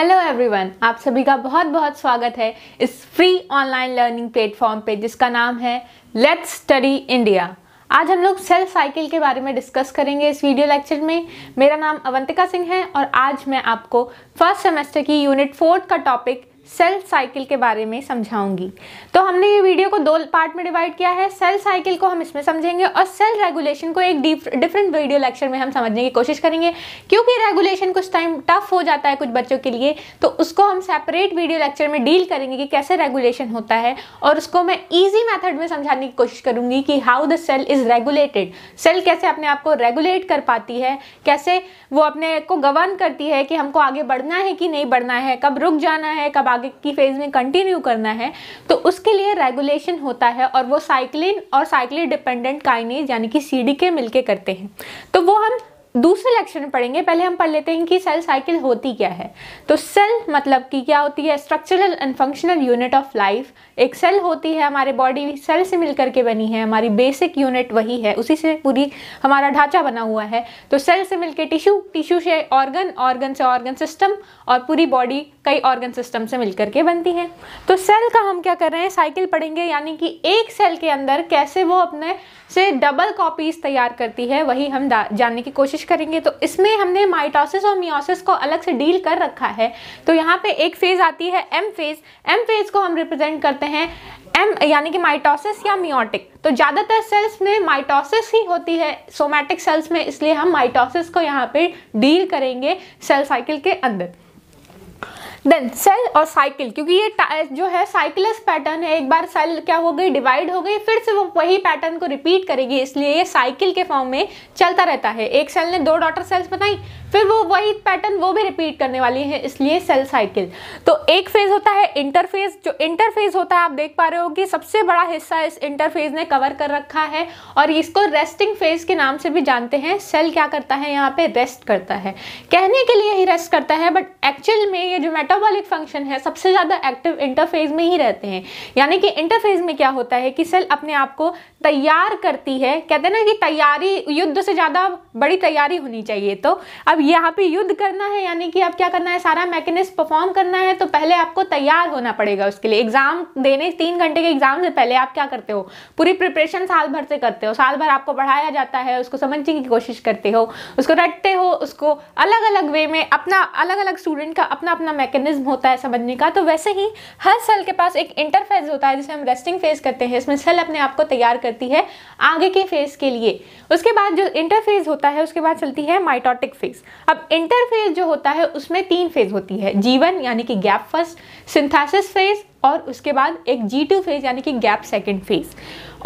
hello everyone आप सभी का बहुत बहुत स्वागत है इस फ्री ऑनलाइन लर्निंग प्लेटफॉर्म पे जिसका नाम है लेट्स स्टडी इंडिया आज हम लोग सेल साइकिल के बारे में डिस्कस करेंगे इस वीडियो लेक्चर में मेरा नाम अवंतिका सिंह है और आज मैं आपको फर्स्ट सेमेस्टर की यूनिट फोर्थ का टॉपिक सेल साइकिल के बारे में समझाऊंगी तो हमने ये वीडियो को दो पार्ट में डिवाइड किया है सेल साइकिल को हम इसमें समझेंगे और सेल रेगुलेशन को एक डिफरेंट वीडियो लेक्चर में हम समझने की कोशिश करेंगे क्योंकि रेगुलेशन कुछ टाइम टफ हो जाता है कुछ बच्चों के लिए तो उसको हम सेपरेट वीडियो लेक्चर में डील करेंगे कि कैसे रेगुलेशन होता है और उसको मैं ईजी मैथड में समझाने की कोशिश करूंगी कि how the cell is regulated cell कैसे अपने आप को रेगुलेट कर पाती है कैसे वो अपने को गवर्न करती है कि हमको आगे बढ़ना है कि नहीं बढ़ना है कब रुक जाना है कब आगे की फेज़ में कंटिन्यू करना है तो उसके लिए रेगुलेशन होता है और वो साइक्लिन और साइक्लिन डिपेंडेंट काइनेज यानी कि सी के मिलके करते हैं तो वो हम दूसरे लेक्चर में पढ़ेंगे पहले हम पढ़ लेते हैं कि सेल साइकिल होती क्या है तो सेल मतलब कि क्या होती है structural and functional unit of life एक सेल होती है हमारे बॉडी सेल से मिल करके बनी है हमारी बेसिक यूनिट वही है उसी से पूरी हमारा ढांचा बना हुआ है तो सेल से मिलकर टिश्यू टिश्यू से ऑर्गन ऑर्गन से ऑर्गन सिस्टम और पूरी बॉडी कई ऑर्गन सिस्टम से मिलकर के बनती है तो सेल का हम क्या कर रहे हैं साइकिल पढ़ेंगे यानी कि एक सेल के अंदर कैसे वो अपने से डबल कॉपीज तैयार करती है वही हम जानने की कोशिश करेंगे तो इसमें हमने माइटोसिस और मियोसिस को अलग से डील कर रखा है तो यहाँ पे एक फेज़ आती है एम फेज़ एम फेज़ को हम रिप्रेजेंट करते हैं हैं एम यानी कि माइटोसिस या मियोटिक तो ज़्यादातर सेल्स में माइटोसिस ही होती है सोमैटिक सेल्स में इसलिए हम माइटोसिस को यहाँ पे डील करेंगे सेल साइकिल के अंदर देन सेल और साइकिल क्योंकि ये जो है साइकिलस पैटर्न है एक बार सेल क्या हो गई डिवाइड हो गई फिर से वो वही पैटर्न को रिपीट करेगी इसलिए ये साइकिल के फॉर्म में चलता रहता है एक सेल ने दो डॉटर सेल्स बनाई फिर वो वही पैटर्न वो भी रिपीट करने वाली है इसलिए सेल साइकिल तो एक फेज़ होता है इंटरफेज जो इंटरफेज होता है आप देख पा रहे हो कि सबसे बड़ा हिस्सा इस इंटरफेज ने कवर कर रखा है और इसको रेस्टिंग फेज के नाम से भी जानते हैं सेल क्या करता है यहाँ पे रेस्ट करता है कहने के लिए ही रेस्ट करता है बट एक्चुअल में ये जो मेटाबॉलिक फंक्शन है सबसे ज़्यादा एक्टिव इंटरफेज में ही रहते हैं यानी कि इंटरफेज में क्या होता है कि सेल अपने आप को तैयार करती है कहते हैं ना कि तैयारी युद्ध से ज़्यादा बड़ी तैयारी होनी चाहिए तो अब यहाँ पे युद्ध करना है यानी कि अब क्या करना है सारा मैकेनिज्म परफॉर्म करना है तो पहले आपको तैयार होना पड़ेगा उसके लिए एग्जाम देने तीन घंटे के एग्जाम से पहले आप क्या करते हो पूरी प्रिपरेशन साल भर से करते हो साल भर आपको पढ़ाया जाता है उसको समझने की कोशिश करते हो उसको रटते हो उसको अलग अलग वे में अपना अलग अलग स्टूडेंट का अपना अपना मैकेनिज्म होता है समझने का तो वैसे ही हर सेल के पास एक इंटरफेस होता है जिसे हम रेस्टिंग फेज करते हैं इसमें सेल अपने आप को तैयार कर करती है आगे के फेज के लिए उसके बाद जो इंटरफेज होता है उसके बाद चलती है माइटोटिक फेज अब इंटरफेज जो होता है उसमें तीन फेज होती है जीवन यानी कि गैप फर्स्ट सिंथासिस फेज और उसके बाद एक जी टू फेज यानी कि गैप सेकेंड फेज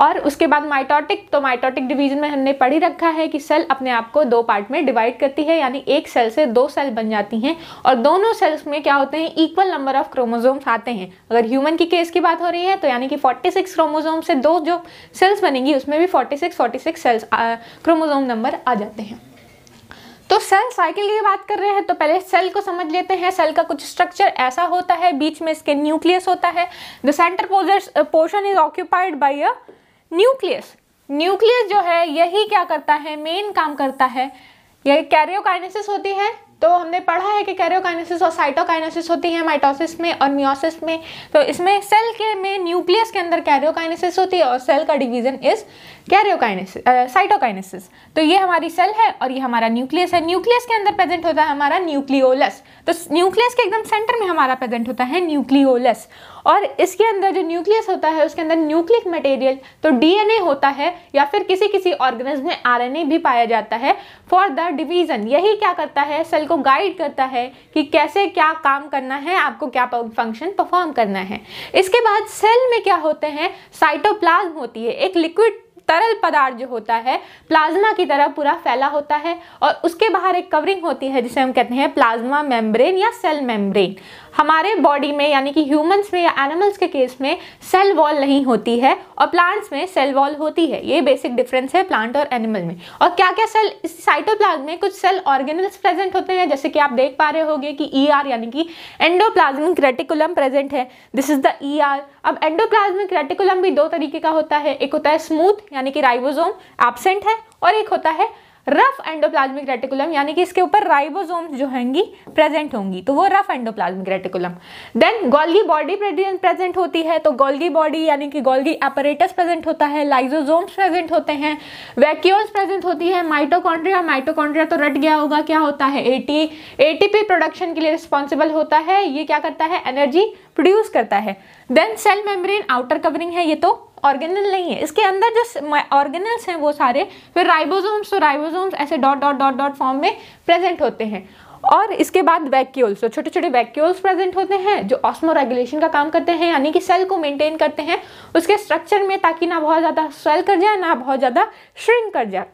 और उसके बाद माइटोटिक तो माइटोटिक डिवीजन में हमने पढ़ी रखा है कि सेल अपने आप को दो पार्ट में डिवाइड करती है यानी एक सेल से दो सेल बन जाती हैं और दोनों सेल्स में क्या होते हैं इक्वल नंबर ऑफ क्रोमोजोम्स आते हैं अगर ह्यूमन की केस की बात हो रही है तो यानी कि 46 क्रोमोजोम से दो जो सेल्स बनेंगी उसमें भी 46 46 सेल्स क्रोमोजोम नंबर आ जाते हैं तो सेल साइकिल की बात कर रहे हैं तो पहले सेल को समझ लेते हैं सेल का कुछ स्ट्रक्चर ऐसा होता है बीच में इसके न्यूक्लियस होता है the centre portion is occupied by a nucleus nucleus जो है यही क्या करता है मेन काम करता है यह कैरियोकाइनेसिस होती है तो हमने पढ़ा है कि कैरियोकाइनेसिस और साइटोकाइनेसिस होती है माइटोसिस में और मियोसिस में तो इसमें सेल के में न्यूक्लियस के अंदर कैरियोकाइनेसिस होती है और सेल का division is karyokinesis cytokinesis uh, तो ये हमारी सेल है और ये हमारा न्यूक्लियस है न्यूक्लियस के अंदर प्रेजेंट होता है हमारा न्यूक्लियोलस तो न्यूक्लियस के एकदम सेंटर में हमारा प्रेजेंट होता है न्यूक्लियोलस और इसके अंदर जो न्यूक्लियस होता है उसके अंदर न्यूक्लिक मटेरियल तो डीएनए होता है या फिर किसी किसी ऑर्गेनिज्म में आरएनए भी पाया जाता है फॉर द डिवीज़न यही क्या करता है सेल को गाइड करता है कि कैसे क्या काम करना है आपको क्या फंक्शन परफॉर्म करना है इसके बाद सेल में क्या होते हैं साइटोप्लाज्म होती है एक लिक्विड तरल पदार्थ जो होता है प्लाज्मा की तरह पूरा फैला होता है और उसके बाहर एक कवरिंग होती है जिसे हम कहते हैं प्लाज्मा मेम्ब्रेन या सेल मेम्ब्रेन हमारे बॉडी में यानी कि ह्यूमंस में या एनिमल्स के केस में सेल वॉल नहीं होती है और प्लांट्स में सेल वॉल होती है ये बेसिक डिफरेंस है प्लांट और एनिमल में और क्या क्या सेल इस साइटोप्लाज्म में कुछ सेल ऑर्गेनल्स प्रेजेंट होते हैं जैसे कि आप देख पा रहे होंगे कि ई e ER यानी कि एंडोप्लाज्मिक रेटिकुलम प्रेजेंट है this is the E R अब एंडोप्लाज्मिक रेटिकुलम भी दो तरीके का होता है एक होता है स्मूथ यानी कि राइबोसोम एबसेंट है और एक होता है रफ एंडोप्लाज्मिक रेटिकुलम यानी कि इसके ऊपर राइबोसोम जो होंगी प्रेजेंट होंगी तो वो rough endoplasmic reticulum then Golgi body present होती है तो गोल्गी बॉडी यानी कि गोल्गी एपरेटस प्रेजेंट होता है लाइजोजोम्स प्रेजेंट होते हैं वैक्यूल्स प्रेजेंट होती है माइटोकॉन्ड्रिया माइटोकॉन्ड्रिया तो रट गया होगा क्या होता है एटी एटीपी प्रोडक्शन के लिए रिस्पॉन्सिबल होता है ये क्या करता है एनर्जी प्रोड्यूस करता है then cell membrane outer covering है ये तो ऑर्गेनल नहीं है इसके अंदर जो ऑर्गेनल्स हैं वो सारे फिर राइबोसोम्स तो राइबोसोम्स ऐसे dot dot dot dot form में प्रेजेंट होते हैं और इसके बाद वैक्यूल्स तो छोटे छोटे वैक्यूल्स प्रेजेंट होते हैं जो ऑस्मो रेगुलेशन का काम करते हैं यानी कि सेल को मेंटेन करते हैं उसके स्ट्रक्चर में ताकि ना बहुत ज़्यादा स्वेल कर जाए ना बहुत ज़्यादा श्रिंक कर जाए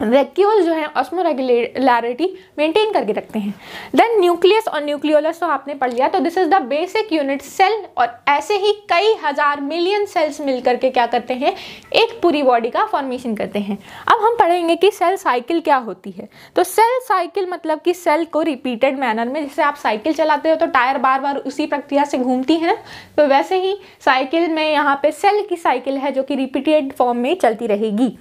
वैक्यूल जो है ऑस्मो रेगुलरिटी मेंटेन करके रखते हैं देन न्यूक्लियस और न्यूक्लियोलस तो आपने पढ़ लिया तो this is the basic unit cell और ऐसे ही कई हज़ार मिलियन सेल्स मिलकर के क्या करते हैं एक पूरी बॉडी का फॉर्मेशन करते हैं अब हम पढ़ेंगे कि सेल साइकिल क्या होती है तो सेल साइकिल मतलब कि सेल को रिपीटेड मैनर में जैसे आप साइकिल चलाते हो तो टायर बार बार उसी प्रक्रिया से घूमती है ना तो वैसे ही साइकिल में यहाँ पे सेल की साइकिल है जो कि रिपीटेड फॉर्म में चलती रहेगी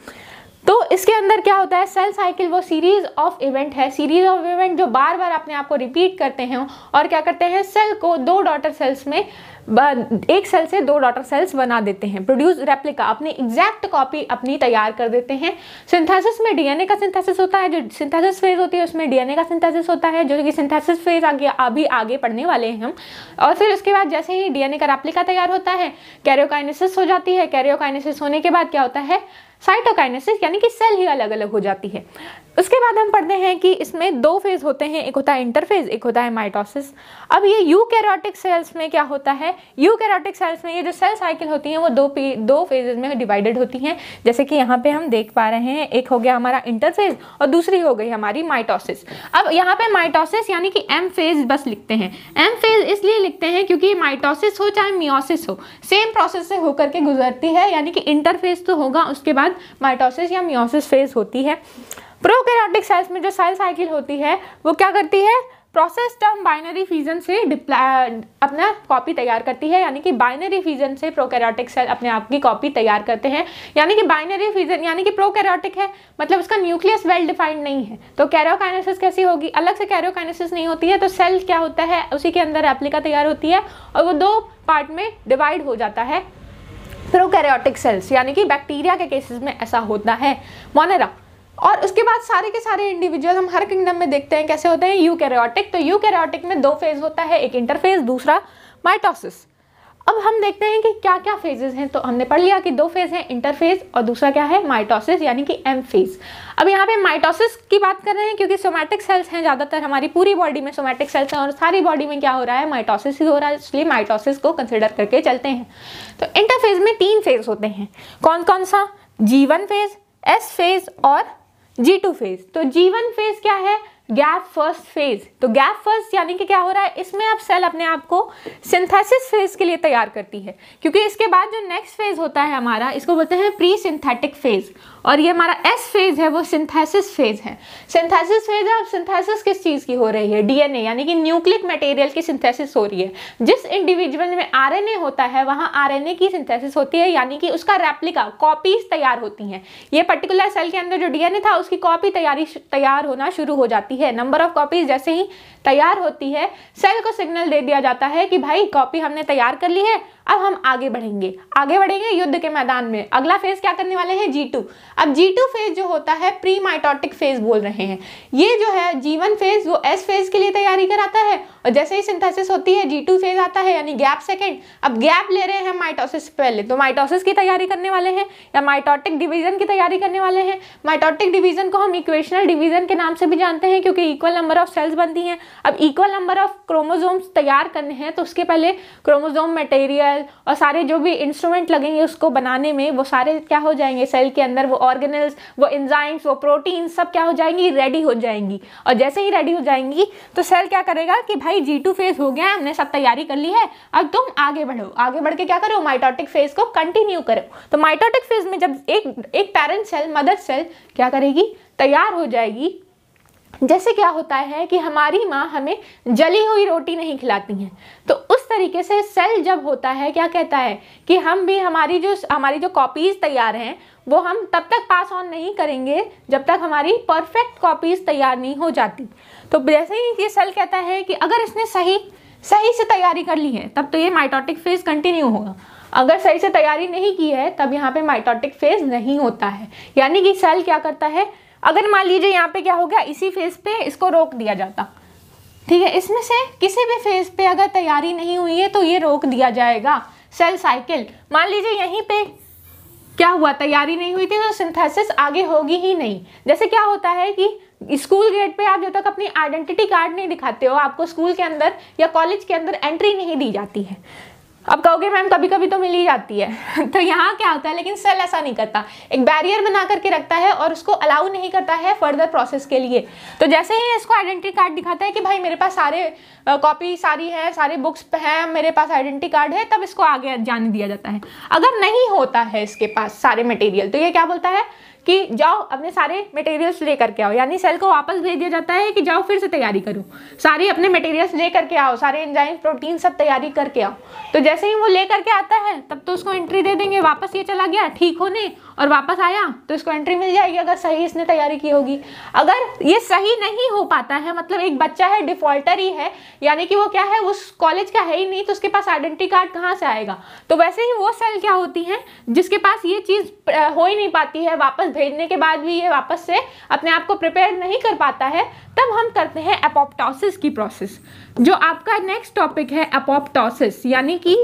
तो इसके अंदर क्या होता है सेल साइकिल वो सीरीज ऑफ इवेंट है सीरीज ऑफ इवेंट जो बार बार अपने आप को रिपीट करते हैं और क्या करते हैं सेल को दो डॉटर सेल्स में एक सेल से दो डॉटर सेल्स बना देते हैं प्रोड्यूस रेप्लिका अपनी एग्जैक्ट कॉपी अपनी तैयार कर देते हैं सिंथेसिस में डीएनए का सिंथेसिस होता है जो सिंथेसिस फेज होती है उसमें डीएनए का सिंथेसिस होता है जो कि सिंथेसिस फेज आगे अभी आगे पढ़ने वाले हैं हम और फिर उसके बाद जैसे ही डीएनए का रेप्लिका तैयार होता है कैरियोकाइनेसिस हो जाती है कैरियोकाइनेसिस होने के बाद क्या होता है साइटोकाइनेसिस यानी कि सेल ही अलग अलग हो जाती है उसके बाद हम पढ़ते हैं कि इसमें दो फेज़ होते हैं एक होता है इंटरफेज एक होता है माइटोसिस अब ये यू कैरोटिक सेल्स में क्या होता है यू कैरोटिक सेल्स में ये जो सेल साइकिल होती हैं वो दो दो फेजेज में डिवाइडेड होती हैं जैसे कि यहाँ पे हम देख पा रहे हैं एक हो गया हमारा इंटरफेज और दूसरी हो गई हमारी माइटोसिस अब यहाँ पे माइटोसिस यानी कि एम फेज बस लिखते हैं एम फेज इसलिए लिखते हैं क्योंकि माइटोसिस हो चाहे मियोसिस हो सेम प्रोसेस से होकर के गुजरती है यानी कि इंटरफेज तो होगा उसके बाद बाद माइटोसिस या मियोसिस फेज होती है प्रोकैरियोटिक सेल्स में जो सेल साइकिल होती है वो क्या करती है प्रोसेस टर्म बाइनरी फीजन से अपना कॉपी तैयार करती है यानी कि बाइनरी फीजन से प्रोकैरियोटिक सेल अपने आप की कॉपी तैयार करते हैं यानी कि बाइनरी फीजन यानी कि प्रोकैरियोटिक है मतलब उसका न्यूक्लियस वेल डिफाइंड नहीं है तो कैरियोकाइनेसिस कैसी होगी अलग से कैरियोकाइनेसिस नहीं होती है तो सेल क्या होता है उसी के अंदर एप्लिका तैयार होती है और वो दो पार्ट में डिवाइड हो जाता है प्रोकैरियोटिक सेल्स यानी कि बैक्टीरिया के केसेस में ऐसा होता है मोनेरा और उसके बाद सारे के सारे इंडिविजुअल हम हर किंगडम में देखते हैं कैसे होते हैं यू तो यू में दो फेज होता है एक इंटरफेज दूसरा माइटोसिस अब हम देखते हैं कि क्या क्या फेजेस हैं तो हमने पढ़ लिया कि दो फेज हैं इंटरफेज और दूसरा क्या है माइटोसिस यानी कि एम फेज अब यहाँ पे माइटोसिस की बात कर रहे हैं क्योंकि सोमैटिक सेल्स हैं ज़्यादातर हमारी पूरी बॉडी में सोमैटिक सेल्स हैं और सारी बॉडी में क्या हो रहा है माइटोसिस ही हो रहा है इसलिए माइटोसिस को कंसिडर करके चलते हैं तो इंटरफेज में तीन फेज होते हैं कौन कौन सा G one phase S phase और जी टू फेज तो जी वन फेज क्या है गैप फर्स्ट फेज तो गैप फर्स्ट यानी कि क्या हो रहा है इसमें अब सेल अपने आप को सिंथेसिस फेज के लिए तैयार करती है क्योंकि इसके बाद जो नेक्स्ट फेज होता है हमारा इसको बोलते हैं प्री सिंथेटिक फेज और ये हमारा एस फेज है वो सिंथेसिस फेज है सिंथेसिस फेज है अब सिंथेसिस किस चीज़ की हो रही है डीएनए यानी कि न्यूक्लिक मटेरियल की सिंथेसिस हो रही है जिस इंडिविजुअल में आरएनए होता है वहाँ आरएनए की सिंथेसिस होती है यानी कि उसका रेप्लिका कॉपीज तैयार होती हैं ये पर्टिकुलर सेल के अंदर जो डीएनए था उसकी कॉपी तैयारी तैयार होना शुरू हो जाती है नंबर ऑफ कॉपीज जैसे ही तैयार होती है सेल को सिग्नल दे दिया जाता है कि भाई कॉपी हमने तैयार कर ली है अब हम आगे बढ़ेंगे आगे बढ़ेंगे युद्ध के मैदान में अगला फेज क्या करने वाले हैं जी टू अब जी टू फेज जो होता है प्री माइटोटिक फेज बोल रहे हैं ये जो है जीवन फेज वो एस फेज के लिए तैयारी कराता है और जैसे ही सिंथेसिस होती है जी टू फेज आता है यानी गैप सेकेंड अब गैप ले रहे हैं माइटोसिस पहले तो माइटोसिस की तैयारी करने वाले हैं या माइटोटिक डिवीजन की तैयारी करने वाले हैं माइटोटिक डिवीजन को हम इक्वेशनल डिवीजन के नाम से भी जानते हैं क्योंकि इक्वल नंबर ऑफ सेल्स बनती हैं अब इक्वल नंबर ऑफ क्रोमोजोम्स तैयार करने हैं तो उसके पहले क्रोमोजोम मटेरियल और सारे जो भी इंस्ट्रूमेंट लगेंगे उसको बनाने में वो सारे क्या हो जाएंगे सेल के अंदर वो ऑर्गेनल्स वो इंजाइम्स वो प्रोटीन सब क्या हो जाएंगी रेडी हो जाएंगी और जैसे ही रेडी हो जाएंगी तो सेल क्या करेगा कि भाई जी फेज हो गया हमने सब तैयारी कर ली है अब तुम आगे बढ़ो आगे बढ़ के क्या करो माइटोटिक फेज को कंटिन्यू करो तो माइटोटिक फेज में जब एक एक पेरेंट सेल मदर सेल क्या करेगी तैयार हो जाएगी जैसे क्या होता है कि हमारी माँ हमें जली हुई रोटी नहीं खिलाती हैं तो उस तरीके से सेल जब होता है क्या कहता है कि हम भी हमारी जो हमारी जो कॉपीज़ तैयार हैं वो हम तब तक पास ऑन नहीं करेंगे जब तक हमारी परफेक्ट कॉपीज़ तैयार नहीं हो जाती तो जैसे ही ये सेल कहता है कि अगर इसने सही सही से तैयारी कर ली है तब तो ये माइटोटिक फेज़ कंटिन्यू होगा अगर सही से तैयारी नहीं की है तब यहाँ पे माइटोटिक फेज नहीं होता है यानी कि सेल क्या करता है अगर मान लीजिए यहाँ पे क्या हो गया इसी फेज पे इसको रोक दिया जाता ठीक है इसमें से किसी भी फेज पे अगर तैयारी नहीं हुई है तो ये रोक दिया जाएगा सेल साइकिल मान लीजिए यहीं पे क्या हुआ तैयारी नहीं हुई थी तो सिंथेसिस आगे होगी ही नहीं जैसे क्या होता है कि स्कूल गेट पे आप जब तक अपनी आइडेंटिटी कार्ड नहीं दिखाते हो आपको स्कूल के अंदर या कॉलेज के अंदर एंट्री नहीं दी जाती है अब कहोगे मैम कभी कभी तो मिल ही जाती है तो यहाँ क्या होता है लेकिन सेल ऐसा नहीं करता एक बैरियर बना करके रखता है और उसको अलाउ नहीं करता है फर्दर प्रोसेस के लिए तो जैसे ही इसको आइडेंटिटी कार्ड दिखाता है कि भाई मेरे पास सारे कॉपी सारी है सारे बुक्स हैं मेरे पास आइडेंटिटी कार्ड है तब इसको आगे जाने दिया जाता है अगर नहीं होता है इसके पास सारे मटेरियल तो ये क्या बोलता है कि जाओ अपने सारे मटेरियल्स ले करके आओ यानी सेल को वापस भेज दिया जाता है कि जाओ फिर से तैयारी करो सारे अपने मटेरियल्स ले करके आओ सारे एंजाइम प्रोटीन सब तैयारी करके आओ तो जैसे ही वो ले करके आता है तब तो उसको एंट्री दे देंगे वापस ये चला गया ठीक होने और वापस आया तो इसको एंट्री मिल जाएगी अगर सही इसने तैयारी की होगी अगर ये सही नहीं हो पाता है मतलब एक बच्चा है डिफॉल्टर ही है यानी कि वो क्या है उस कॉलेज का है ही नहीं तो उसके पास आइडेंटिटी कार्ड कहाँ से आएगा तो वैसे ही वो सेल क्या होती है जिसके पास ये चीज़ हो ही नहीं पाती है वापस भेजने के बाद भी ये वापस से अपने आप को प्रिपेयर नहीं कर पाता है तब हम करते हैं अपोप्टोसिस की प्रोसेस जो आपका नेक्स्ट टॉपिक है अपोप्टोसिस यानी कि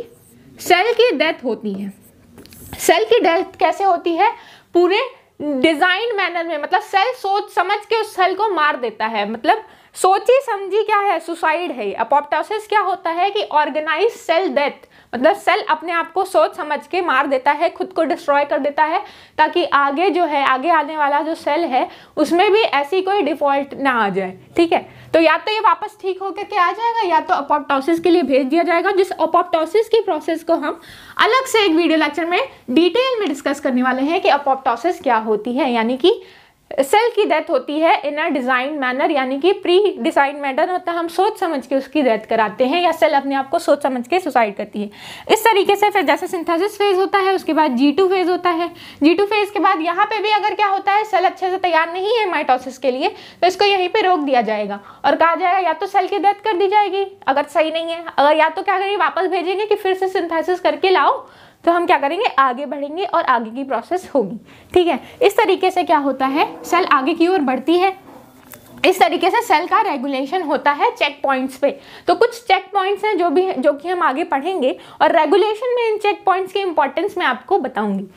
सेल की डेथ होती है सेल की डेथ कैसे होती है पूरे डिजाइन मैनर में मतलब सेल सोच समझ के उस सेल को मार देता है मतलब सोची समझी क्या है सुसाइड है अपोप्टोसिस क्या होता है कि ऑर्गेनाइज सेल डेथ मतलब सेल अपने आप को सोच समझ के मार देता है खुद को डिस्ट्रॉय कर देता है ताकि आगे जो है आगे आने वाला जो सेल है उसमें भी ऐसी कोई डिफॉल्ट ना आ जाए ठीक है तो या तो ये वापस ठीक होकर के आ जाएगा या तो अपोप्टोसिस के लिए भेज दिया जाएगा जिस अपोप्टोसिस की प्रोसेस को हम अलग से एक वीडियो लेक्चर में डिटेल में डिस्कस करने वाले हैं कि अपोप्टोसिस क्या होती है यानी कि सेल की डेथ होती है इन अ डिज़ाइन मैनर यानी कि प्री डिजाइन मैनर मतलब हम सोच समझ के उसकी डेथ कराते हैं या सेल अपने आप को सोच समझ के सुसाइड करती है इस तरीके से फिर जैसे सिंथेसिस फेज होता है उसके बाद जी टू फेज होता है जी टू फेज के बाद यहाँ पे भी अगर क्या होता है सेल अच्छे से तैयार नहीं है माइटोसिस के लिए तो इसको यहीं पर रोक दिया जाएगा और कहा जाएगा या तो सेल की डेथ कर दी जाएगी अगर सही नहीं है अगर या तो क्या करिए वापस भेजेंगे कि फिर से सिंथेसिस करके लाओ तो हम क्या करेंगे आगे बढ़ेंगे और आगे की प्रोसेस होगी ठीक है इस तरीके से क्या होता है सेल आगे की ओर बढ़ती है इस तरीके से सेल का रेगुलेशन होता है चेक पॉइंट्स पे तो कुछ चेक पॉइंट्स हैं जो भी जो कि हम आगे पढ़ेंगे और रेगुलेशन में इन चेक पॉइंट्स के इंपॉर्टेंस मैं आपको बताऊंगी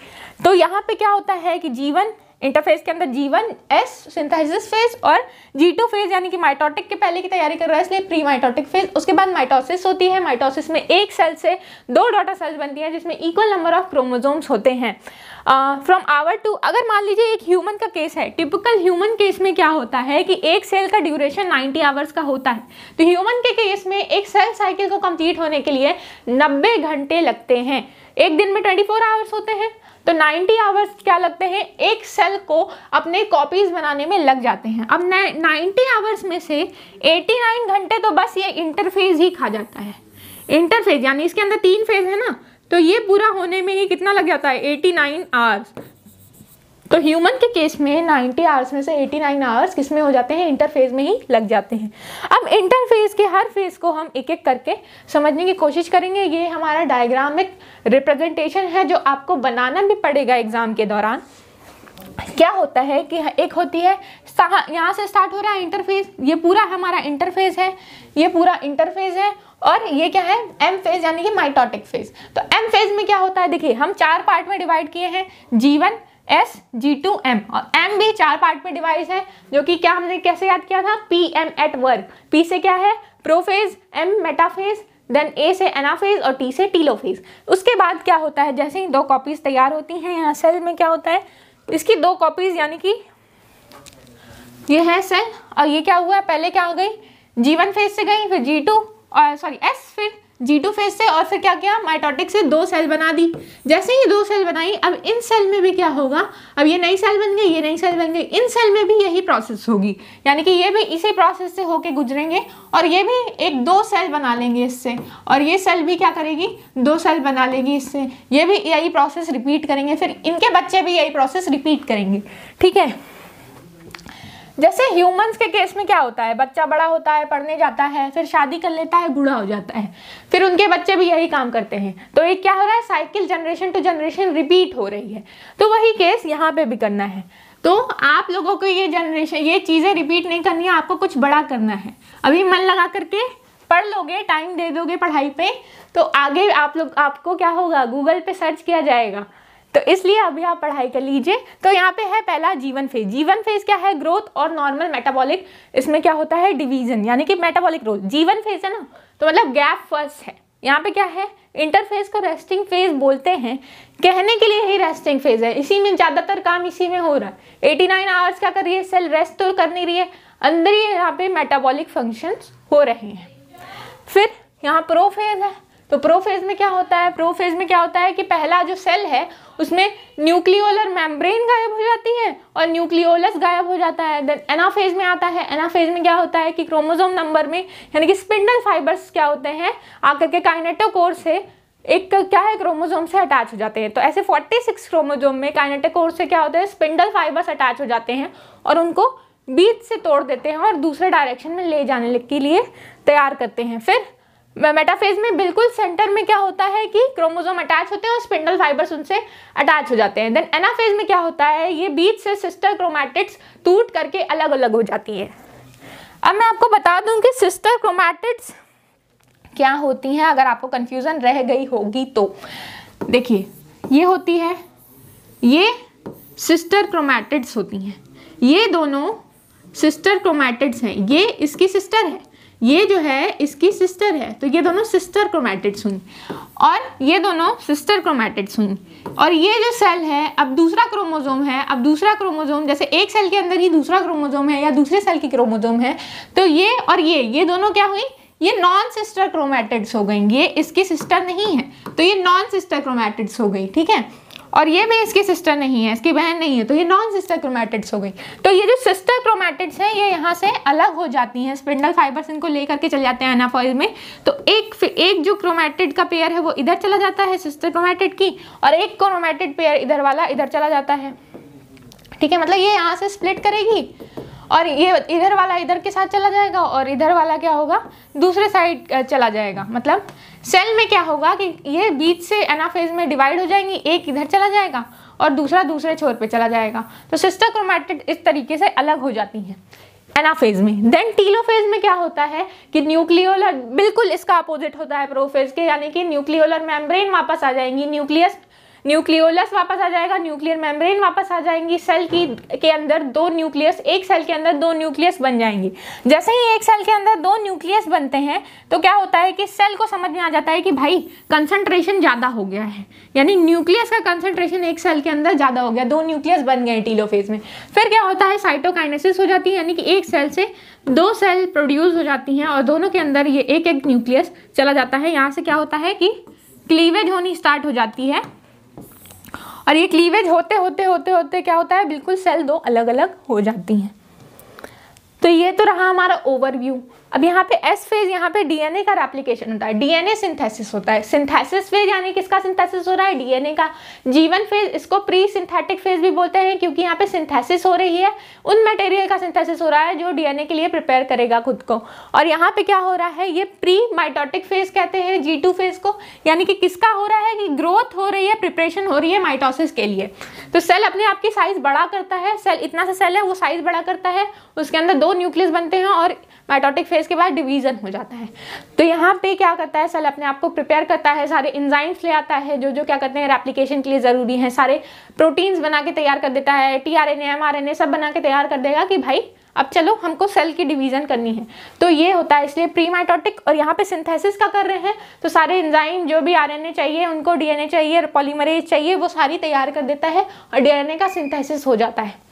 तो यहाँ पे क्या होता है कि जीवन इंटरफेस के अंदर G one S synthesis phase और जी टू फेज यानी कि माइटोटिक के पहले की तैयारी कर रहा है इसलिए प्री माइटोटिक फेज उसके बाद माइटोसिस होती है माइटोसिस में एक सेल से दो डॉटर सेल्स बनती हैं जिसमें इक्वल नंबर ऑफ क्रोमोजोम्स होते हैं फ्रॉम आवर टू अगर मान लीजिए एक ह्यूमन का केस है टिपिकल ह्यूमन केस में क्या होता है कि एक सेल का ड्यूरेशन 90 आवर्स का होता है तो ह्यूमन के केस में एक सेल साइकिल को कंप्लीट होने के लिए 90 घंटे लगते हैं एक दिन में 24 आवर्स होते हैं तो 90 आवर्स क्या लगते हैं एक सेल को अपने कॉपीज़ बनाने में लग जाते हैं अब 90 आवर्स में से 89 घंटे तो बस ये इंटरफेज ही खा जाता है इंटरफेज यानी इसके अंदर तीन फेज है ना तो ये पूरा होने में ही कितना लग जाता है 89 आवर्स तो ह्यूमन के केस में 90 आवर्स में से 89 आवर्स किस में हो जाते हैं इंटरफेज में ही लग जाते हैं अब इंटरफेज के हर फेज को हम एक एक करके समझने की कोशिश करेंगे ये हमारा डायग्रामिक रिप्रेजेंटेशन है जो आपको बनाना भी पड़ेगा एग्ज़ाम के दौरान क्या होता है कि एक होती है यहाँ से स्टार्ट हो रहा है इंटरफेज ये पूरा हमारा इंटरफेज है ये पूरा इंटरफेज है और ये क्या है एम फेज यानी कि माइटोटिक फेज तो एम फेज में क्या होता है देखिए हम चार पार्ट में डिवाइड किए हैं जीवन एस जी टू एम और एम भी चार पार्ट में डिवाइस है जो कि क्या हमने कैसे याद किया था P M at work P से क्या है prophase M metaphase then A से एनाफेज और टी से टीलोफेज उसके बाद क्या होता है जैसे ही दो कॉपीज तैयार होती हैं यहाँ सेल में क्या होता है इसकी दो कॉपीज यानी कि ये है सेल और ये क्या हुआ पहले क्या हो गई जी वन फेज से गई फिर जी टू और सॉरी एस फिर जी टू फेज से और फिर क्या किया माइटोटिक से दो सेल बना दी जैसे ही दो सेल बनाई अब इन सेल में भी क्या होगा अब ये नई सेल बन गई ये नई सेल बन गई इन सेल में भी यही प्रोसेस होगी यानी कि ये भी इसी प्रोसेस से होके गुजरेंगे और ये भी एक दो सेल बना लेंगे इससे और ये सेल भी क्या करेगी दो सेल बना लेगी इससे ये भी यही प्रोसेस रिपीट करेंगे फिर इनके बच्चे भी यही प्रोसेस रिपीट करेंगे ठीक है जैसे ह्यूमंस के केस में क्या होता है बच्चा बड़ा होता है पढ़ने जाता है फिर शादी कर लेता है बूढ़ा हो जाता है फिर उनके बच्चे भी यही काम करते हैं तो ये क्या हो रहा है cycle generation to generation repeat हो रही है तो वही केस यहाँ पे भी करना है तो आप लोगों को ये जनरेशन ये चीज़ें रिपीट नहीं करनी है आपको कुछ बड़ा करना है अभी मन लगा करके पढ़ लोगे टाइम दे दोगे पढ़ाई पे तो आगे आप लोग आपको क्या होगा गूगल पे सर्च किया जाएगा तो इसलिए अभी आप पढ़ाई कर लीजिए तो यहाँ पे है पहला जीवन फेज जीवन फेज क्या है ग्रोथ और नॉर्मल मेटाबॉलिक इसमें क्या होता है डिवीजन यानी कि मेटाबॉलिक ग्रोथ जीवन फेज है ना तो मतलब गैप फर्स्ट है यहाँ पे क्या है इंटरफेस को रेस्टिंग फेज बोलते हैं कहने के लिए ही रेस्टिंग फेज है इसी में ज़्यादातर काम इसी में हो रहा है एटी नाइन आवर्स क्या कर रही है सेल रेस्ट तो कर नहीं रही है अंदर ही यहाँ पे मेटाबॉलिक फंक्शंस हो रहे हैं फिर यहाँ प्रोफेज है तो प्रोफेज में क्या होता है प्रोफेज में क्या होता है कि पहला जो सेल है उसमें न्यूक्लियोलर मेम्ब्रेन गायब हो जाती है और न्यूक्लियोलस गायब हो जाता है देन एनाफेज में आता है एनाफेज में क्या होता है कि क्रोमोजोम नंबर में यानी कि स्पिंडल फाइबर्स क्या होते हैं आकर के काइनेटोकोर से एक क्या है क्रोमोजोम से अटैच हो जाते हैं तो ऐसे 46 क्रोमोजोम में काइनेटोकोर से क्या होता है स्पिंडल फाइबर्स अटैच हो जाते हैं और उनको बीच से तोड़ देते हैं और दूसरे डायरेक्शन में ले जाने के लिए तैयार करते हैं फिर मेटाफेज में बिल्कुल सेंटर में क्या होता है कि क्रोमोजोम अटैच होते हैं और स्पिंडल फाइबर्स उनसे अटैच हो जाते हैं देन एनाफेज में क्या होता है ये बीच से सिस्टर क्रोमैटिड्स टूट करके अलग अलग हो जाती है अब मैं आपको बता दूं कि सिस्टर क्रोमैटिड्स क्या होती हैं अगर आपको कन्फ्यूज़न रह गई होगी तो देखिए ये होती है ये सिस्टर क्रोमैटिड्स होती हैं ये दोनों सिस्टर क्रोमैटिड्स हैं ये इसकी सिस्टर है ये जो है इसकी सिस्टर है तो ये दोनों सिस्टर क्रोमैटिड्स हुई और ये दोनों सिस्टर क्रोमैटिड्स हुई और ये जो सेल है अब दूसरा क्रोमोजोम है अब दूसरा क्रोमोजोम जैसे एक सेल के अंदर ही दूसरा क्रोमोजोम है या दूसरे सेल की क्रोमोजोम है तो ये और ये ये दोनों क्या हुई ये नॉन सिस्टर क्रोमैटिड्स हो गई ये इसकी सिस्टर नहीं है तो ये नॉन सिस्टर क्रोमैटिड्स हो गई ठीक है और ये भी इसकी सिस्टर नहीं है इसकी बहन नहीं है तो ये नॉन सिस्टर क्रोमैटिड्स हो गई तो ये जो सिस्टर क्रोमैटिड्स हैं ये यहाँ से अलग हो जाती हैं स्पिंडल फाइबर्स इनको ले करके चले जाते हैं एनाफॉइल में तो एक एक जो क्रोमैटिड का पेयर है वो इधर चला जाता है सिस्टर क्रोमैटिड की और एक क्रोमैटिड पेयर इधर वाला इधर चला जाता है ठीक है मतलब ये यहाँ से स्प्लिट करेगी और ये इधर वाला इधर के साथ चला जाएगा और इधर वाला क्या होगा दूसरे साइड चला जाएगा मतलब सेल में क्या होगा कि ये बीच से एनाफेज में डिवाइड हो जाएंगी एक इधर चला जाएगा और दूसरा दूसरे छोर पे चला जाएगा तो सिस्टर क्रोमैटिड इस तरीके से अलग हो जाती हैं एनाफेज में देन टीलोफेज में क्या होता है कि न्यूक्लियोलर बिल्कुल इसका अपोजिट होता है प्रोफेज के यानी कि न्यूक्लियोलर मेम्ब्रेन वापस आ जाएंगी न्यूक्लियस न्यूक्लियोलस वापस आ जाएगा न्यूक्लियर मेम्ब्रेन वापस आ जाएंगी सेल की के अंदर दो न्यूक्लियस एक सेल के अंदर दो न्यूक्लियस बन जाएंगी जैसे ही एक सेल के अंदर दो न्यूक्लियस बनते हैं तो क्या होता है कि सेल को समझ में आ जाता है कि भाई कंसंट्रेशन ज़्यादा हो गया है यानी न्यूक्लियस का कंसंट्रेशन एक सेल के अंदर ज़्यादा हो गया दो न्यूक्लियस बन गए टीलोफेज में फिर क्या होता है साइटोकाइनेसिस हो जाती है यानी कि एक सेल से दो सेल प्रोड्यूस हो जाती हैं और दोनों के अंदर ये एक एक न्यूक्लियस चला जाता है यहाँ से क्या होता है कि क्लीवेज होनी स्टार्ट हो जाती है और ये क्लीवेज होते होते होते होते क्या होता है बिल्कुल सेल दो अलग अलग हो जाती हैं तो ये तो रहा हमारा ओवरव्यू अब यहाँ पे एस फेज यहाँ पे डीएनए का रेप्लीकेशन होता है डीएनए सिंथेसिस होता है सिंथेसिस फेज यानी किसका सिंथेसिस हो रहा है डीएनए का जीवन फेज इसको प्री सिंथेटिक फेज भी बोलते हैं क्योंकि यहाँ पे सिंथेसिस हो रही है उन मटेरियल का सिंथेसिस हो रहा है जो डीएनए के लिए प्रिपेयर करेगा खुद को और यहाँ पे क्या हो रहा है ये प्री माइटोटिक फेज कहते हैं जी फेज को यानी कि किसका हो रहा है कि ग्रोथ हो रही है प्रिपरेशन हो रही है माइटोसिस के लिए तो सेल अपने आप की साइज बड़ा करता है सेल इतना सा सेल है वो साइज बड़ा करता है उसके अंदर दो न्यूक्लियस बनते हैं और माइटोटिक फेज के बाद डिवीजन हो जाता है तो यहाँ पे क्या करता है सेल अपने आप को प्रिपेयर करता है सारे इंजाइम्स ले आता है जो जो क्या करते हैं रेप्लीकेशन के लिए ज़रूरी हैं सारे प्रोटीन्स बना के तैयार कर देता है T R N M R N A सब बना के तैयार कर देगा कि भाई अब चलो हमको सेल की डिवीजन करनी है तो ये होता है इसलिए प्री माइटोटिक और यहाँ पे सिंथेसिस का कर रहे हैं तो सारे एंजाइम जो भी आरएनए चाहिए उनको डीएनए चाहिए और पॉलीमरेज चाहिए वो सारी तैयार कर देता है और डीएनए का सिंथेसिस हो जाता है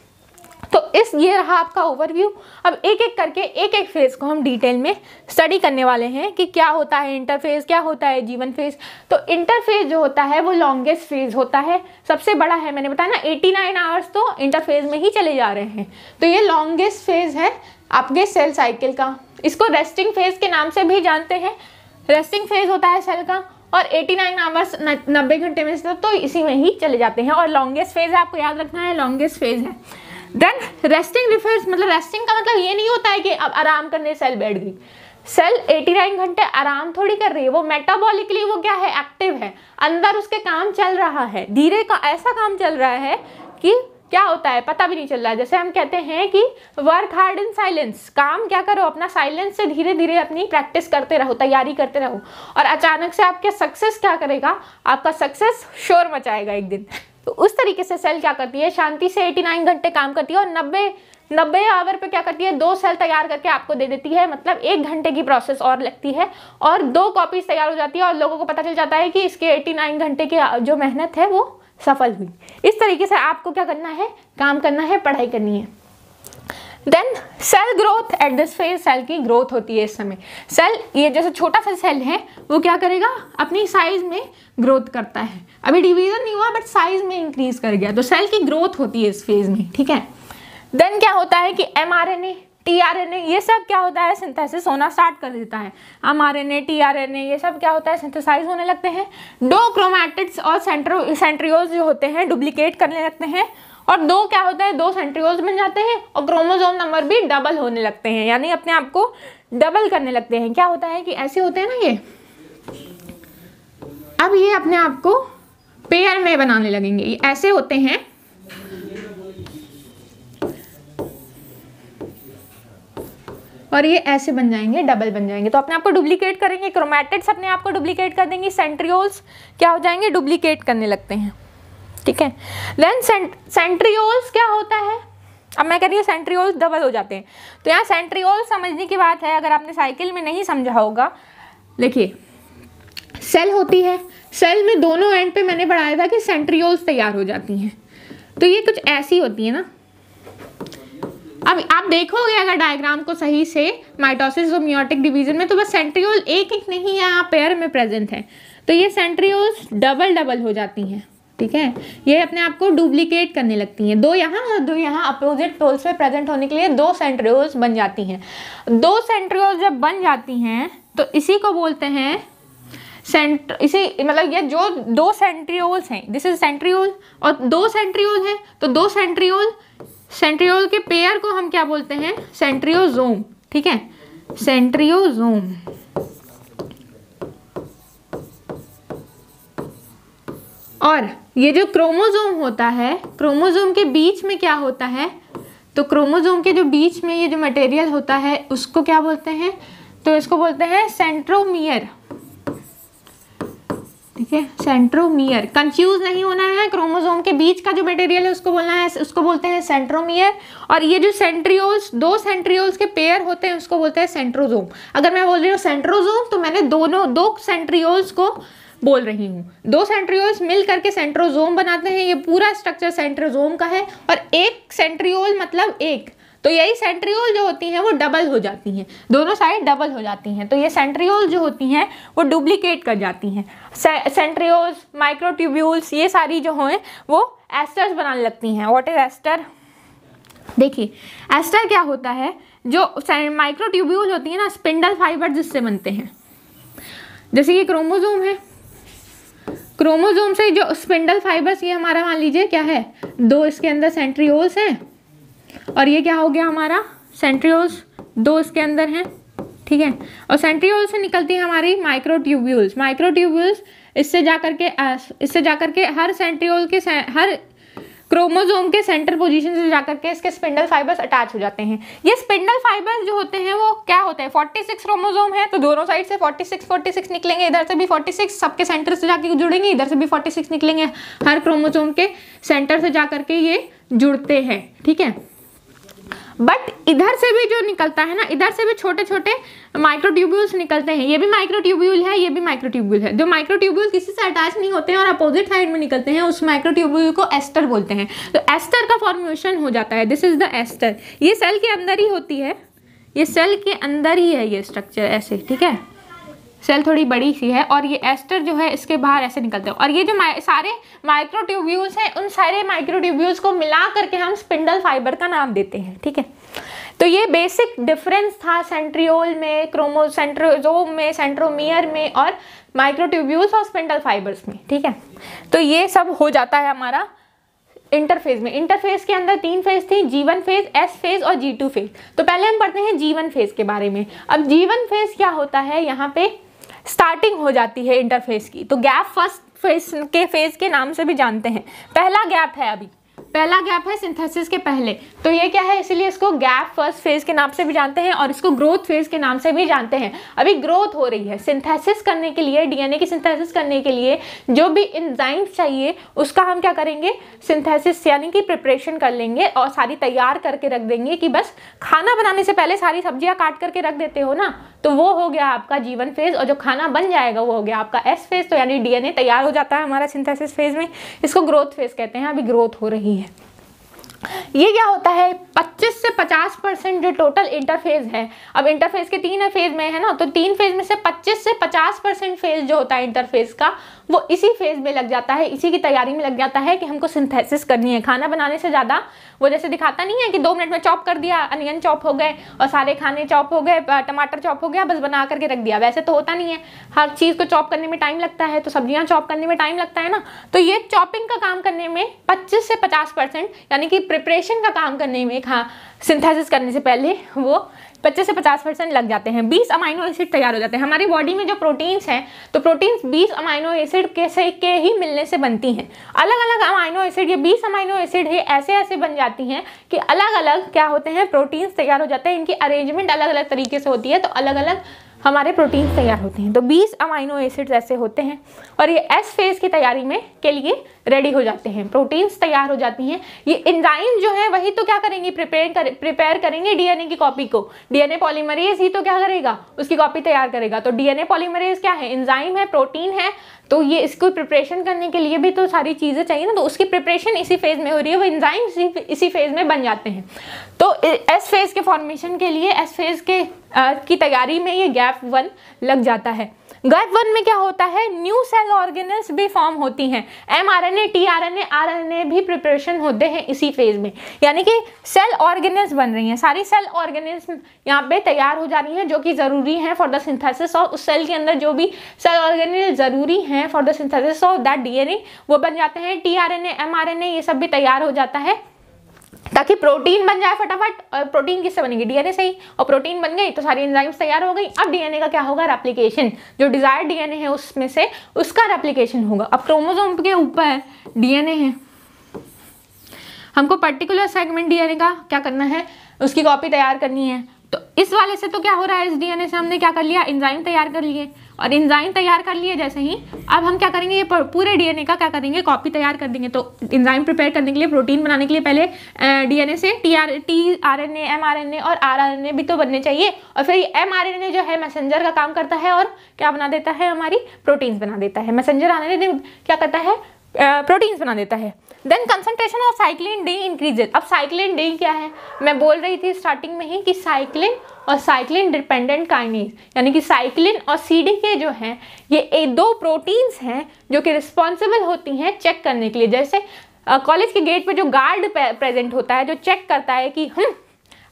तो इस ये रहा आपका ओवरव्यू अब एक एक करके एक एक फेज़ को हम डिटेल में स्टडी करने वाले हैं कि क्या होता है इंटरफेज क्या होता है जीवन फेज तो इंटरफेज जो होता है वो लॉन्गेस्ट फेज होता है सबसे बड़ा है मैंने बताया ना एटी नाइन आवर्स तो इंटरफेज में ही चले जा रहे हैं तो ये लॉन्गेस्ट फेज है आपके सेल साइकिल का इसको रेस्टिंग फेज के नाम से भी जानते हैं रेस्टिंग फेज होता है सेल का और 89 नाइन आवर्स नब्बे घंटे में से तो इसी में ही चले जाते हैं और लॉन्गेस्ट फेज है आपको याद रखना है लॉन्गेस्ट फेज है देन रेस्टिंग रिफर्स मतलब रेस्टिंग का मतलब ये नहीं होता है कि अब आराम करने सेल बैठ गई सेल 89 घंटे आराम थोड़ी कर रही है वो मेटाबॉलिकली वो क्या है एक्टिव है अंदर उसके काम चल रहा है धीरे का ऐसा काम चल रहा है कि क्या होता है पता भी नहीं चल रहा है जैसे हम कहते हैं कि वर्क हार्ड इन साइलेंस काम क्या करो अपना साइलेंस से धीरे धीरे अपनी प्रैक्टिस करते रहो तैयारी करते रहो और अचानक से आपके सक्सेस क्या करेगा आपका सक्सेस शोर मचाएगा एक दिन तो उस तरीके से सेल क्या करती है शांति से 89 घंटे काम करती है और 90 नब्बे आवर पे क्या करती है दो सेल तैयार करके आपको दे देती है मतलब एक घंटे की प्रोसेस और लगती है और दो कॉपीज तैयार हो जाती है और लोगों को पता चल जाता है कि इसके 89 घंटे की जो मेहनत है वो सफल हुई इस तरीके से आपको क्या करना है काम करना है पढ़ाई करनी है then cell growth at this phase cell की ग्रोथ होती है इस समय सेल ये जैसे छोटा सा सेल है वो क्या करेगा अपनी साइज में ग्रोथ करता है अभी डिवीजन नहीं हुआ बट साइज में इंक्रीज कर गया तो सेल की ग्रोथ होती है इस फेज में ठीक है देन क्या होता है कि M R N A T R N A ये सब क्या होता है सिंथेसिस होना स्टार्ट कर देता है M R N A T R N A ये सब क्या होता है सिंथेसाइज होने लगते हैं डो क्रोमैटिड्स और सेंट्रो सेंट्रियोज जो होते हैं डुप्लीकेट करने लगते हैं और दो क्या होता है दो सेंट्रियोल्स बन जाते हैं और क्रोमोजोम नंबर भी डबल होने लगते हैं यानी अपने आप को डबल करने लगते हैं क्या होता है कि ऐसे होते हैं ना ये अब ये अपने आप को पेयर में बनाने लगेंगे ये ऐसे होते हैं और ये ऐसे बन जाएंगे डबल बन जाएंगे तो अपने आप को डुप्लीकेट करेंगे क्रोमैटिड्स अपने आप को डुप्लीकेट कर देंगे सेंट्रियोल्स क्या हो जाएंगे डुप्लीकेट करने लगते हैं ठीक है देन सेंट्रियोल्स क्या होता है अब मैं कह रही हूँ सेंट्रियोल्स डबल हो जाते हैं तो यहाँ सेंट्रियोल समझने की बात है अगर आपने साइकिल में नहीं समझा होगा देखिए सेल होती है सेल में दोनों एंड पे मैंने पढ़ाया था कि सेंट्रियोल्स तैयार हो जाती हैं तो ये कुछ ऐसी होती है ना अब आप देखोगे अगर डायग्राम को सही से माइटोसिस और म्योटिक डिवीजन में तो बस सेंट्रियोल एक एक नहीं है यहाँ पेयर में प्रेजेंट है तो ये सेंट्रियोल्स डबल डबल हो जाती हैं ठीक है ये अपने आप को डुप्लीकेट करने लगती हैं दो यहाँ और दो यहाँ अपोजिट पोल्स पे प्रेजेंट होने के लिए दो सेंट्रियोल्स बन जाती हैं दो सेंट्रियोल्स जब बन जाती हैं तो इसी को बोलते हैं सेंट इसी मतलब ये जो दो सेंट्रियोल्स हैं दिस इज सेंट्रियोल और दो सेंट्रियोल हैं तो दो सेंट्रियोल सेंट्रियोल के पेयर को हम क्या बोलते हैं सेंट्रियोजोम ठीक है सेंट्रियोजोम और ये जो क्रोमोजोम होता है क्रोमोजोम के बीच में क्या होता है तो क्रोमोजोम के जो बीच में ये जो मटेरियल होता है उसको क्या बोलते हैं तो इसको बोलते हैं सेंट्रोमियर ठीक है सेंट्रोमियर कंफ्यूज नहीं होना है क्रोमोजोम के बीच का जो मटेरियल है उसको बोलना है उसको बोलते हैं सेंट्रोमियर और ये जो सेंट्रियोल्स दो सेंट्रियोल्स के पेयर होते हैं उसको बोलते हैं सेंट्रोजोम अगर मैं बोल रही हूँ सेंट्रोजोम तो मैंने दोनों दो सेंट्रियोल्स को बोल रही हूँ दो सेंट्रियोल्स मिल करके सेंट्रोजोम बनाते हैं ये पूरा स्ट्रक्चर सेंट्रोजोम का है और एक सेंट्रियोल मतलब एक तो यही सेंट्रियोल जो होती हैं वो डबल हो जाती हैं दोनों साइड डबल हो जाती हैं तो ये सेंट्रियोल जो होती हैं वो डुप्लीकेट कर जाती हैं सेंट्रियोल सेंट्रियोल्स माइक्रोट्यूब्यूल्स ये सारी जो हैं वो एस्टर्स बनाने लगती हैं वॉट इज एस्टर देखिए एस्टर क्या होता है जो माइक्रोट्यूब्यूल होती है ना स्पिंडल फाइबर जिससे बनते हैं जैसे ये क्रोमोजोम है क्रोमोजोम से जो स्पिंडल फाइबर्स ये हमारा मान लीजिए क्या है दो इसके अंदर सेंट्रियोल्स हैं और ये क्या हो गया हमारा सेंट्रियोल्स दो इसके अंदर हैं ठीक है और सेंट्रियोल से निकलती है हमारी माइक्रोट्यूब्यूल्स ट्यूब्यूल्स इससे जा करके इससे जा करके हर सेंट्रियोल के हर क्रोमोजोम के सेंटर पोजीशन से जाकर के इसके स्पिंडल फाइबर्स अटैच हो जाते हैं ये स्पिंडल फाइबर्स जो होते हैं वो क्या होते हैं 46 क्रोमोजोम है तो दोनों साइड से 46 46 निकलेंगे इधर से भी 46 सबके सेंटर से जाके जुड़ेंगे इधर से भी 46 निकलेंगे हर क्रोमोजोम के सेंटर से जा करके ये जुड़ते हैं ठीक है बट इधर से भी जो निकलता है ना इधर से भी छोटे छोटे माइक्रोट्यूब्यूल्स निकलते हैं ये भी माइक्रोट्यूब्यूल है ये भी माइक्रोट्यूब्यूल है जो माइक्रोट्यूब्यूल किसी से अटैच नहीं होते हैं और अपोजिट साइड में निकलते हैं उस माइक्रोट्यूब्यूल को एस्टर बोलते हैं तो एस्टर का फॉर्मेशन हो जाता है दिस इज द एस्टर ये सेल के अंदर ही होती है ये सेल के अंदर ही है ये स्ट्रक्चर ऐसे ठीक है सेल थोड़ी बड़ी सी है और ये एस्टर जो है इसके बाहर ऐसे निकलते हैं और ये जो माय, सारे माइक्रोट्यूब्यूल्स हैं उन सारे माइक्रोट्यूब्यूल्स को मिला करके हम स्पिंडल फाइबर का नाम देते हैं ठीक है तो ये बेसिक डिफरेंस था सेंट्रियोल में क्रोमो में सेंट्रोमियर में और माइक्रोट्यूब्यूल्स और स्पिंडल फाइबर्स में ठीक है तो ये सब हो जाता है हमारा इंटरफेज में इंटरफेज के अंदर तीन फेज थी जीवन फेज एस फेज और जी टू फेज तो पहले हम पढ़ते हैं जीवन फेज के बारे में अब जीवन फेज क्या होता है यहाँ पे स्टार्टिंग हो जाती है इंटरफेस की तो गैप फर्स्ट फेस के फेज के नाम से भी जानते हैं पहला गैप है अभी पहला गैप है सिंथेसिस के पहले तो ये क्या है इसलिए इसको गैप फर्स्ट फेज के नाम से भी जानते हैं और इसको ग्रोथ फेज के नाम से भी जानते हैं अभी ग्रोथ हो रही है सिंथेसिस करने के लिए डीएनए की सिंथेसिस करने के लिए जो भी इंजाइम्स चाहिए उसका हम क्या करेंगे सिंथेसिस यानी कि प्रिपरेशन कर लेंगे और सारी तैयार करके रख देंगे कि बस खाना बनाने से पहले सारी सब्जियाँ काट करके रख देते हो ना तो वो हो गया आपका जीवन फेज और जो खाना बन जाएगा वो हो गया आपका एस फेज तो यानी डीएनए तैयार हो जाता है हमारा सिंथेसिस फेज में इसको ग्रोथ फेज कहते हैं अभी ग्रोथ हो रही है ये क्या होता है 25 से 50 परसेंट जो टोटल इंटरफेज है अब इंटरफेज के तीन फेज में है ना तो तीन फेज में से 25 से 50 परसेंट फेज जो होता है इंटरफेज का वो इसी फेज में लग जाता है इसी की तैयारी में लग जाता है कि हमको सिंथेसिस करनी है खाना बनाने से ज़्यादा वो जैसे दिखाता नहीं है कि दो मिनट में चॉप कर दिया अनियन चॉप हो गए और सारे खाने चॉप हो गए टमाटर चॉप हो गया बस बना करके रख दिया वैसे तो होता नहीं है हर चीज़ को चॉप करने में टाइम लगता है तो सब्जियाँ चॉप करने में टाइम लगता है ना तो ये चॉपिंग का काम करने में पच्चीस से पचास यानी कि प्रिपरेशन का काम करने में हाँ सिंथेसिस करने से पहले वो 25 से 50 परसेंट लग जाते हैं 20 अमाइनो एसिड तैयार हो जाते हैं हमारी बॉडी में जो प्रोटीन्स हैं तो प्रोटीन्स 20 अमाइनो एसिड के से के ही मिलने से बनती हैं अलग अलग अमाइनो एसिड ये 20 अमाइनो एसिड ही ऐसे ऐसे बन जाती हैं कि अलग अलग क्या होते हैं प्रोटीन्स तैयार हो जाते हैं इनकी अरेंजमेंट अलग अलग तरीके से होती है तो अलग अलग हमारे प्रोटीन्स तैयार होते हैं तो 20 अमाइनो एसिड्स ऐसे होते हैं और ये एस फेज की तैयारी में के लिए रेडी हो जाते हैं प्रोटीन्स तैयार हो जाती हैं ये इंजाइम जो है वही तो क्या करेंगे प्रिपेयर कर प्रिपेयर करेंगे डीएनए की कॉपी को डीएनए पॉलीमरेज ही तो क्या करेगा उसकी कॉपी तैयार करेगा तो डीएनए पॉलीमरेज क्या है इंजाइम है प्रोटीन है तो ये इसको प्रिपरेशन करने के लिए भी तो सारी चीज़ें चाहिए ना तो उसकी प्रिपरेशन इसी फेज़ में हो रही है वो इंजाइम इसी फेज़ में बन जाते हैं तो एस फेज़ के फॉर्मेशन के लिए एस फेज़ के आ, की तैयारी में ये गैप वन लग जाता है गायब वन में क्या होता है न्यू सेल ऑर्गेनल्स भी फॉर्म होती हैं M R N A T R N A R N A भी प्रिपरेशन होते हैं इसी फेज में यानी कि सेल ऑर्गेनल्स बन रही हैं सारी सेल ऑर्गेनिज्म यहाँ पे तैयार हो जा रही हैं जो कि ज़रूरी हैं फॉर द सिंथेसिस और उस सेल के अंदर जो भी सेल ऑर्गेनल ज़रूरी हैं for the synthesis of that D वो बन जाते हैं T R N A M R N A ये सब भी तैयार हो जाता है ताकि प्रोटीन बन जाए फटाफट और प्रोटीन किससे बनेगी डीएनए से ही और प्रोटीन बन गई तो सारी एंजाइम्स तैयार हो गई अब डीएनए का क्या होगा रेप्लीकेशन जो डिजायर डीएनए है उसमें से उसका रेप्लीकेशन होगा अब क्रोमोजोम के ऊपर डीएनए है हमको पर्टिकुलर सेगमेंट डीएनए का क्या करना है उसकी कॉपी तैयार करनी है तो इस वाले से तो क्या हो रहा है इस डीएनए से हमने क्या कर लिया इंजाइम तैयार कर लिए और इंजाइम तैयार कर लिए जैसे ही अब हम क्या करेंगे ये पूरे डीएनए का क्या करेंगे कॉपी तैयार कर देंगे तो इंजाइम प्रिपेयर करने के लिए प्रोटीन बनाने के लिए पहले डीएनए से T R T R N M R N A और आर आर एन ए भी तो बनने चाहिए और फिर एम आर एन ए जो है मैसेंजर का काम करता है और क्या बना देता है हमारी प्रोटीन्स बना देता है मैसेंजर आर क्या करता है प्रोटीन्स बना देता है then concentration of cyclin D increases अब साइक्लिन डी क्या है मैं बोल रही थी स्टार्टिंग में ही कि साइक्लिन और साइक्लिन डिपेंडेंट काइनेज यानी कि साइक्लिन और सी डी के जो हैं ये ए दो प्रोटीन्स हैं जो कि रिस्पॉन्सिबल होती हैं चेक करने के लिए जैसे कॉलेज के गेट पे जो गार्ड प्रेजेंट होता है जो चेक करता है कि हम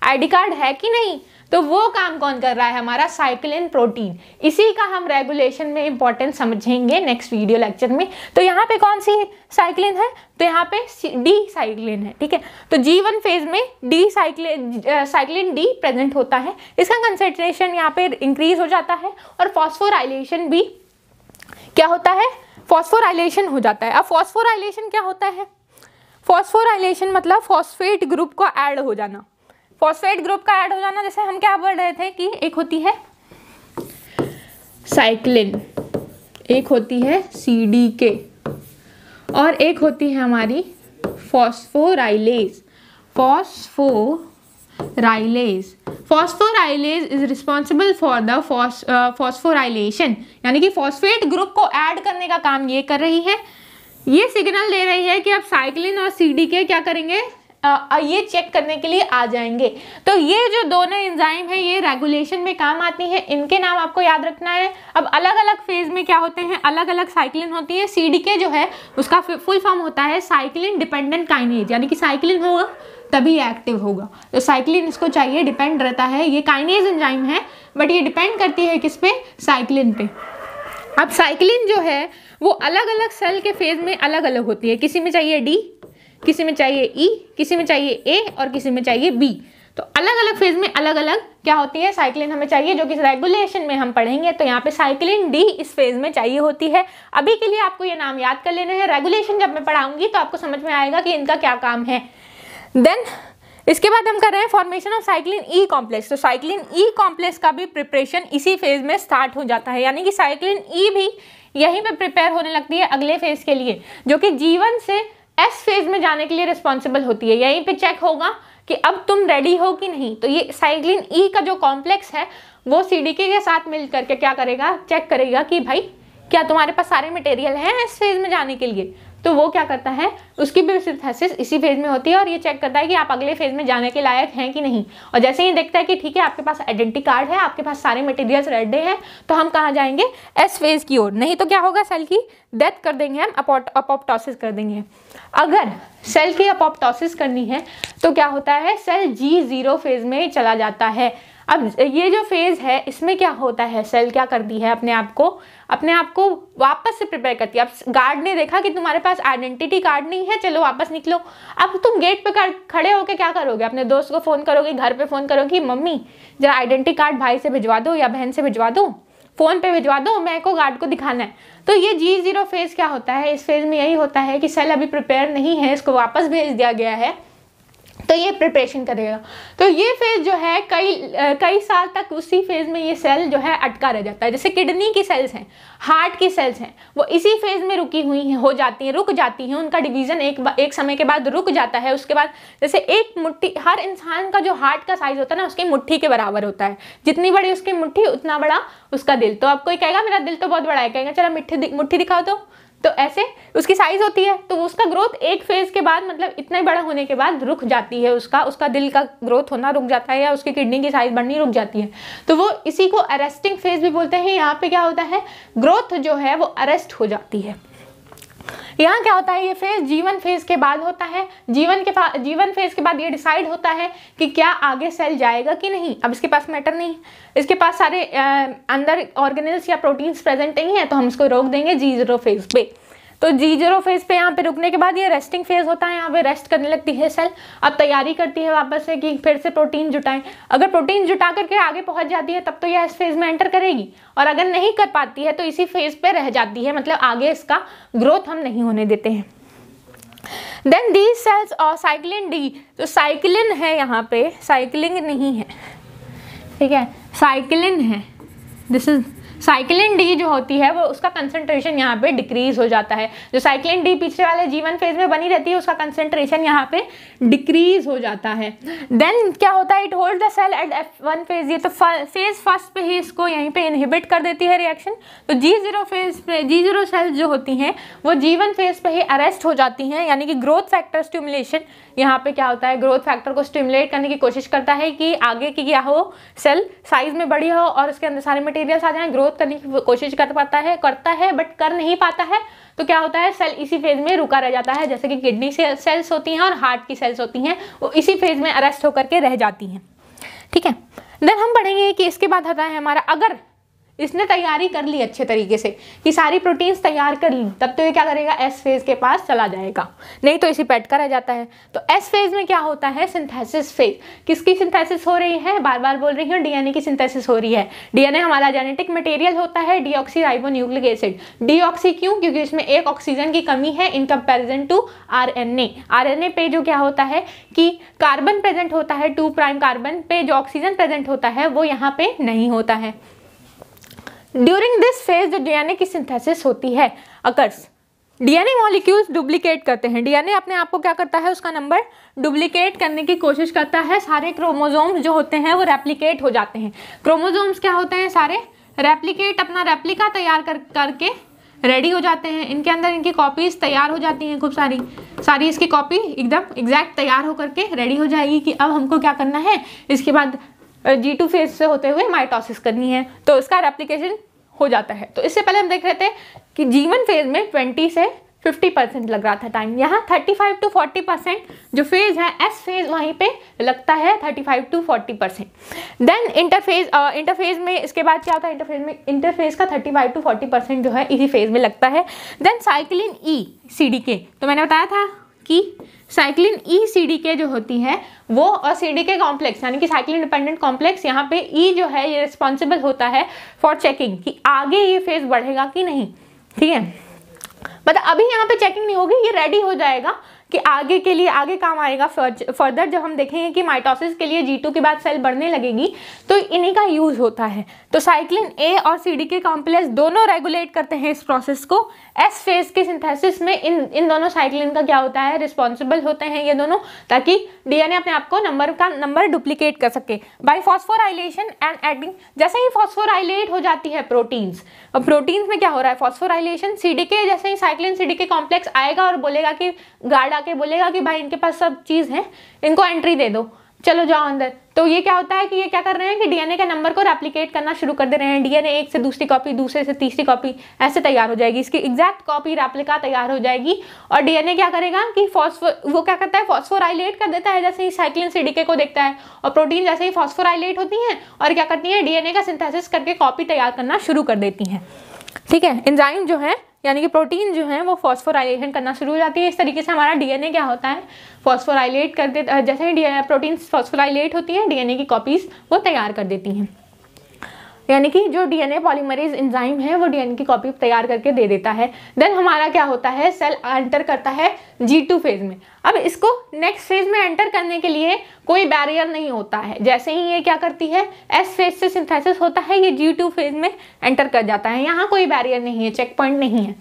आई डी कार्ड है कि नहीं तो वो काम कौन कर रहा है हमारा साइक्लिन प्रोटीन इसी का हम रेगुलेशन में इंपॉर्टेंस समझेंगे नेक्स्ट वीडियो लेक्चर में तो यहाँ पे कौन सी साइक्लिन है तो यहाँ पे डी साइक्लिन है ठीक है तो जीवन फेज में D cyclin cyclin D present होता है इसका कंसेंट्रेशन यहाँ पे इंक्रीज हो जाता है और फॉस्फोराइलेशन भी क्या होता है फॉस्फोराइलेशन हो जाता है अब फॉस्फोराइलेशन क्या होता है फॉस्फोराइलेशन मतलब फॉस्फेट ग्रुप को ऐड हो जाना फॉस्फेट ग्रुप का ऐड हो जाना जैसे हम क्या बोल रहे थे कि एक होती है साइक्लिन एक होती है सी डी के और एक होती है हमारी phosphorylase phosphorylase phosphorylase is responsible for the phosphorylation यानी कि फॉस्फेट ग्रुप को ऐड करने का काम ये कर रही है ये सिग्नल दे रही है कि अब साइक्लिन और सी डी के क्या करेंगे ये चेक करने के लिए आ जाएंगे तो ये जो दोनों इंजाइम है ये रेगुलेशन में काम आती है इनके नाम आपको याद रखना है अब अलग अलग फेज में क्या होते हैं अलग अलग साइक्लिन होती है सीडी जो है उसका फुल फॉर्म होता है साइक्लिन डिपेंडेंट काइनेज यानी कि साइक्लिन होगा तभी एक्टिव होगा तो साइक्लिन इसको चाहिए डिपेंड रहता है ये काइनेज इंजाइम है बट ये डिपेंड करती है किस पे साइक्लिन पे अब साइक्लिन जो है वो अलग अलग सेल के फेज में अलग अलग होती है किसी में चाहिए डी किसी में चाहिए ई e, किसी में चाहिए ए और किसी में चाहिए बी तो अलग अलग फेज में अलग अलग क्या होती है साइक्लिन हमें चाहिए जो कि रेगुलेशन में हम पढ़ेंगे तो यहाँ पे साइक्लिन डी इस फेज में चाहिए होती है अभी के लिए आपको ये नाम याद कर लेना है रेगुलेशन जब मैं पढ़ाऊंगी तो आपको समझ में आएगा कि इनका क्या काम है देन इसके बाद हम कर रहे हैं formation of cyclin E complex तो साइक्लिन ई कॉम्प्लेक्स का भी प्रिपरेशन इसी फेज में स्टार्ट हो जाता है यानी कि साइक्लिन ई e भी यहीं पे प्रिपेयर होने लगती है अगले फेज के लिए जो कि जीवन से एस फेज में जाने के लिए रिस्पॉन्सिबल होती है यहीं पे चेक होगा कि अब तुम रेडी हो कि नहीं तो ये साइक्लिन ई e का जो कॉम्प्लेक्स है वो सी के साथ मिल करके क्या करेगा चेक करेगा कि भाई क्या तुम्हारे पास सारे मटेरियल हैं एस फेज में जाने के लिए तो वो क्या करता है उसकी भी सिंथेसिस इसी फेज में होती है और ये चेक करता है कि आप अगले फेज में जाने के लायक हैं कि नहीं और जैसे ही देखता है कि ठीक है आपके पास आइडेंटिटी कार्ड है आपके पास सारे मटेरियल्स रेडी हैं तो हम कहाँ जाएंगे एस फेज की ओर नहीं तो क्या होगा सेल की डेथ कर देंगे हम अपोप्टोसिस कर देंगे अगर सेल की अपोप्टोसिस करनी है तो क्या होता है सेल जी जीरो फेज में चला जाता है अब ये जो फेज़ है इसमें क्या होता है सेल क्या करती है अपने आप को अपने आप को वापस से प्रिपेयर करती है अब गार्ड ने देखा कि तुम्हारे पास आइडेंटिटी कार्ड नहीं है चलो वापस निकलो अब तुम गेट पे खड़े होकर क्या करोगे अपने दोस्त को फ़ोन करोगे घर पे फ़ोन करोगे मम्मी जरा आइडेंटिटी कार्ड भाई से भिजवा दो या बहन से भिजवा दो फ़ोन पे भिजवा दो मैं को गार्ड को दिखाना है तो ये जी जीरो फेज़ क्या होता है इस फेज़ में यही होता है कि सेल अभी प्रिपेयर नहीं है इसको वापस भेज दिया गया है तो ये प्रिपरेशन करेगा तो ये फेज़ जो है कई कई साल तक उसी फेज़ में ये सेल जो है अटका रह जाता है जैसे किडनी की सेल्स हैं हार्ट की सेल्स हैं वो इसी फेज़ में रुकी हुई हैं हो जाती हैं रुक जाती हैं उनका डिवीज़न एक एक समय के बाद रुक जाता है उसके बाद जैसे एक मुट्ठी हर इंसान का जो हार्ट का साइज़ होता है ना उसकी मुट्ठी के बराबर होता है जितनी बड़ी उसकी मुट्ठी उतना बड़ा उसका दिल तो आप कोई कहेगा मेरा दिल तो बहुत बड़ा है कहेगा चलो मिठ्ठी मुट्ठी दिखाओ तो तो ऐसे उसकी साइज़ होती है तो उसका ग्रोथ एक फेज़ के बाद मतलब इतना बड़ा होने के बाद रुक जाती है उसका उसका दिल का ग्रोथ होना रुक जाता है या उसकी किडनी की साइज़ बढ़नी रुक जाती है तो वो इसी को अरेस्टिंग फेज़ भी बोलते हैं यहाँ पे क्या होता है ग्रोथ जो है वो अरेस्ट हो जाती है यहाँ क्या होता है ये फेज जीवन फेज के बाद होता है जीवन के जीवन फेज के बाद ये डिसाइड होता है कि क्या आगे सेल जाएगा कि नहीं अब इसके पास मैटर नहीं इसके पास सारे आ, अंदर ऑर्गेनल्स या प्रोटीन्स प्रेजेंट नहीं है तो हम इसको रोक देंगे जी जीरो फेज पे तो जी जीरो फेज पे यहाँ पे रुकने के बाद ये रेस्टिंग फेज होता है यहाँ पे रेस्ट करने लगती है सेल अब तैयारी करती है वापस से कि फिर से प्रोटीन जुटाएं अगर प्रोटीन जुटा करके आगे पहुंच जाती है तब तो यह इस फेज़ में एंटर करेगी और अगर नहीं कर पाती है तो इसी फेज़ पर रह जाती है मतलब आगे इसका ग्रोथ हम नहीं होने देते हैं देन दीज सेल्स और साइक्लिन डी तो साइक्लिन है यहाँ पे साइक्लिंग नहीं है ठीक है साइक्लिन है दिस इज साइक्लिन डी जो होती है वो उसका कंसेंट्रेशन यहाँ पे डिक्रीज हो जाता है जो साइक्लिन डी पीछे वाले जीवन फेज में बनी रहती है उसका कंसेंट्रेशन यहाँ पे डिक्रीज हो जाता है देन क्या होता है it hold the cell at F one phase ये तो फेज फर्स्ट पे ही इसको यहीं पे इनहिबिट कर देती है रिएक्शन तो जी जीरो फेज पे जी जीरो सेल जो होती हैं वो जीवन फेज पे ही अरेस्ट हो जाती हैं यानी कि ग्रोथ फैक्टर स्टिमुलेशन यहाँ पे क्या होता है ग्रोथ फैक्टर को स्टिमुलेट करने की कोशिश करता है कि आगे की क्या हो सेल साइज में बड़ी हो और उसके अंदर सारे मटेरियल्स आ जाए ग्रोथ करने तो की कोशिश कर पाता है करता है बट कर नहीं पाता है तो क्या होता है सेल इसी फेज में रुका रह जाता है जैसे कि किडनी सेल्स होती हैं और हार्ट की सेल्स होती हैं वो इसी फेज में अरेस्ट होकर के रह जाती हैं ठीक है देन हम पढ़ेंगे कि इसके बाद आता है हमारा अगर इसने तैयारी कर ली अच्छे तरीके से कि सारी प्रोटीन्स तैयार कर ली तब तो ये क्या करेगा एस फेज के पास चला जाएगा नहीं तो इसी पैट का रह जाता है तो एस फेज में क्या होता है सिंथेसिस फेज किसकी सिंथेसिस हो रही है बार बार बोल रही हूँ डीएनए की सिंथेसिस हो रही है डीएनए हमारा जेनेटिक मटेरियल होता है डीऑक्सी राइबो एसिड डीऑक्सी क्यों क्योंकि इसमें एक ऑक्सीजन की कमी है in comparison to R N पे जो क्या होता है कि कार्बन प्रेजेंट होता है टू प्राइम कार्बन पे जो ऑक्सीजन प्रेजेंट होता है वो यहाँ पे नहीं होता है ड्यूरिंग दिस फेज जो डीएनए की सिंथेसिस होती है अकर्स डीएनए मॉलिक्यूल्स डुप्लीकेट करते हैं डीएनए अपने आप को क्या करता है उसका नंबर डुप्लीकेट करने की कोशिश करता है सारे क्रोमोजोम्स जो होते हैं वो रेप्लीकेट हो जाते हैं क्रोमोजोम्स क्या होते हैं सारे रेप्लीकेट अपना रेप्लिका तैयार कर करके रेडी हो जाते हैं इनके अंदर इनकी कॉपीज़ तैयार हो जाती हैं खूब सारी सारी इसकी कॉपी एकदम एग्जैक्ट तैयार होकर के रेडी हो जाएगी कि अब हमको क्या करना है इसके बाद जी टू फेज से होते हुए माइटोसिस करनी है तो उसका रेप्लीकेशन हो जाता है तो इससे पहले हम देख रहे थे कि जीवन फेज में ट्वेंटी से 50 परसेंट लग रहा था टाइम यहाँ 35 टू 40 परसेंट जो फेज है एस फेज वहीं पे लगता है thirty five to forty percent then interphase interphase में इसके बाद क्या होता है इंटरफेज में इंटरफेज का thirty five to forty percent जो है इसी फेज में लगता है then cyclin E C D के तो मैंने बताया था कि साइक्लिन ई सी डी के जो होती है वो और सी डी के कॉम्प्लेक्स यानी कि साइक्लिन डिपेंडेंट कॉम्प्लेक्स यहाँ पे ई e जो है ये रिस्पॉन्सिबल होता है फॉर चेकिंग कि आगे ये फेज बढ़ेगा कि नहीं ठीक है मतलब अभी यहाँ पे चेकिंग नहीं होगी ये रेडी हो जाएगा कि आगे के लिए आगे काम आएगा फर्दर जब हम देखेंगे कि माइटोसिस के लिए जी के बाद सेल बढ़ने लगेगी तो इन्हीं का यूज़ होता है तो साइक्लिन ए और सी डी के कॉम्प्लेक्स दोनों रेगुलेट करते हैं इस प्रोसेस को एस फेज के सिंथेसिस में इन इन दोनों साइक्लिन का क्या होता है रिस्पॉन्सिबल होते हैं ये दोनों ताकि डीएनए अपने आप को नंबर का नंबर डुप्लीकेट कर सके बाई फॉस्फोराइलेशन एंड एडिंग जैसे ही फॉस्फोराइलेट हो जाती है प्रोटीन्स और प्रोटीन्स में क्या हो रहा है फॉस्फोराइलेशन आइलेशन के जैसे ही साइक्लिन सी डी के कॉम्प्लेक्स आएगा और बोलेगा कि गाढ़ा जाके बोलेगा कि भाई इनके पास सब चीज़ है इनको एंट्री दे दो चलो जाओ अंदर तो ये क्या होता है कि ये क्या कर रहे हैं कि डीएनए के नंबर को रेप्लीकेट करना शुरू कर दे रहे हैं डीएनए एक से दूसरी कॉपी दूसरे से तीसरी कॉपी ऐसे तैयार हो जाएगी इसकी एग्जैक्ट कॉपी रेप्लिका तैयार हो जाएगी और डीएनए क्या करेगा कि फॉस्फो वो क्या करता है फॉस्फोराइलेट कर देता है जैसे ही साइक्लिन सीडीके को देखता है और प्रोटीन जैसे ही फॉस्फोराइलेट होती हैं और क्या करती है डीएनए का सिंथेसिस करके कॉपी तैयार करना शुरू कर देती हैं ठीक है एंजाइम जो है यानी कि प्रोटीन जो है वो फॉस्फोराइलेशन करना शुरू हो जाती है इस तरीके से हमारा डीएनए क्या होता है फॉस्फोराइलेट कर देता जैसे ही प्रोटीन फॉस्फोराइलेट होती है डीएनए की कॉपीज़ वो तैयार कर देती हैं यानी कि जो डीएनए पॉलीमरेज एंजाइम है वो डीएनए की कॉपी तैयार करके दे देता है देन हमारा क्या होता है सेल एंटर करता है जी टू फेज में अब इसको नेक्स्ट फेज में एंटर करने के लिए कोई बैरियर नहीं होता है जैसे ही ये क्या करती है एस फेज से सिंथेसिस होता है ये जी टू फेज में एंटर कर जाता है यहाँ कोई बैरियर नहीं है चेक पॉइंट नहीं है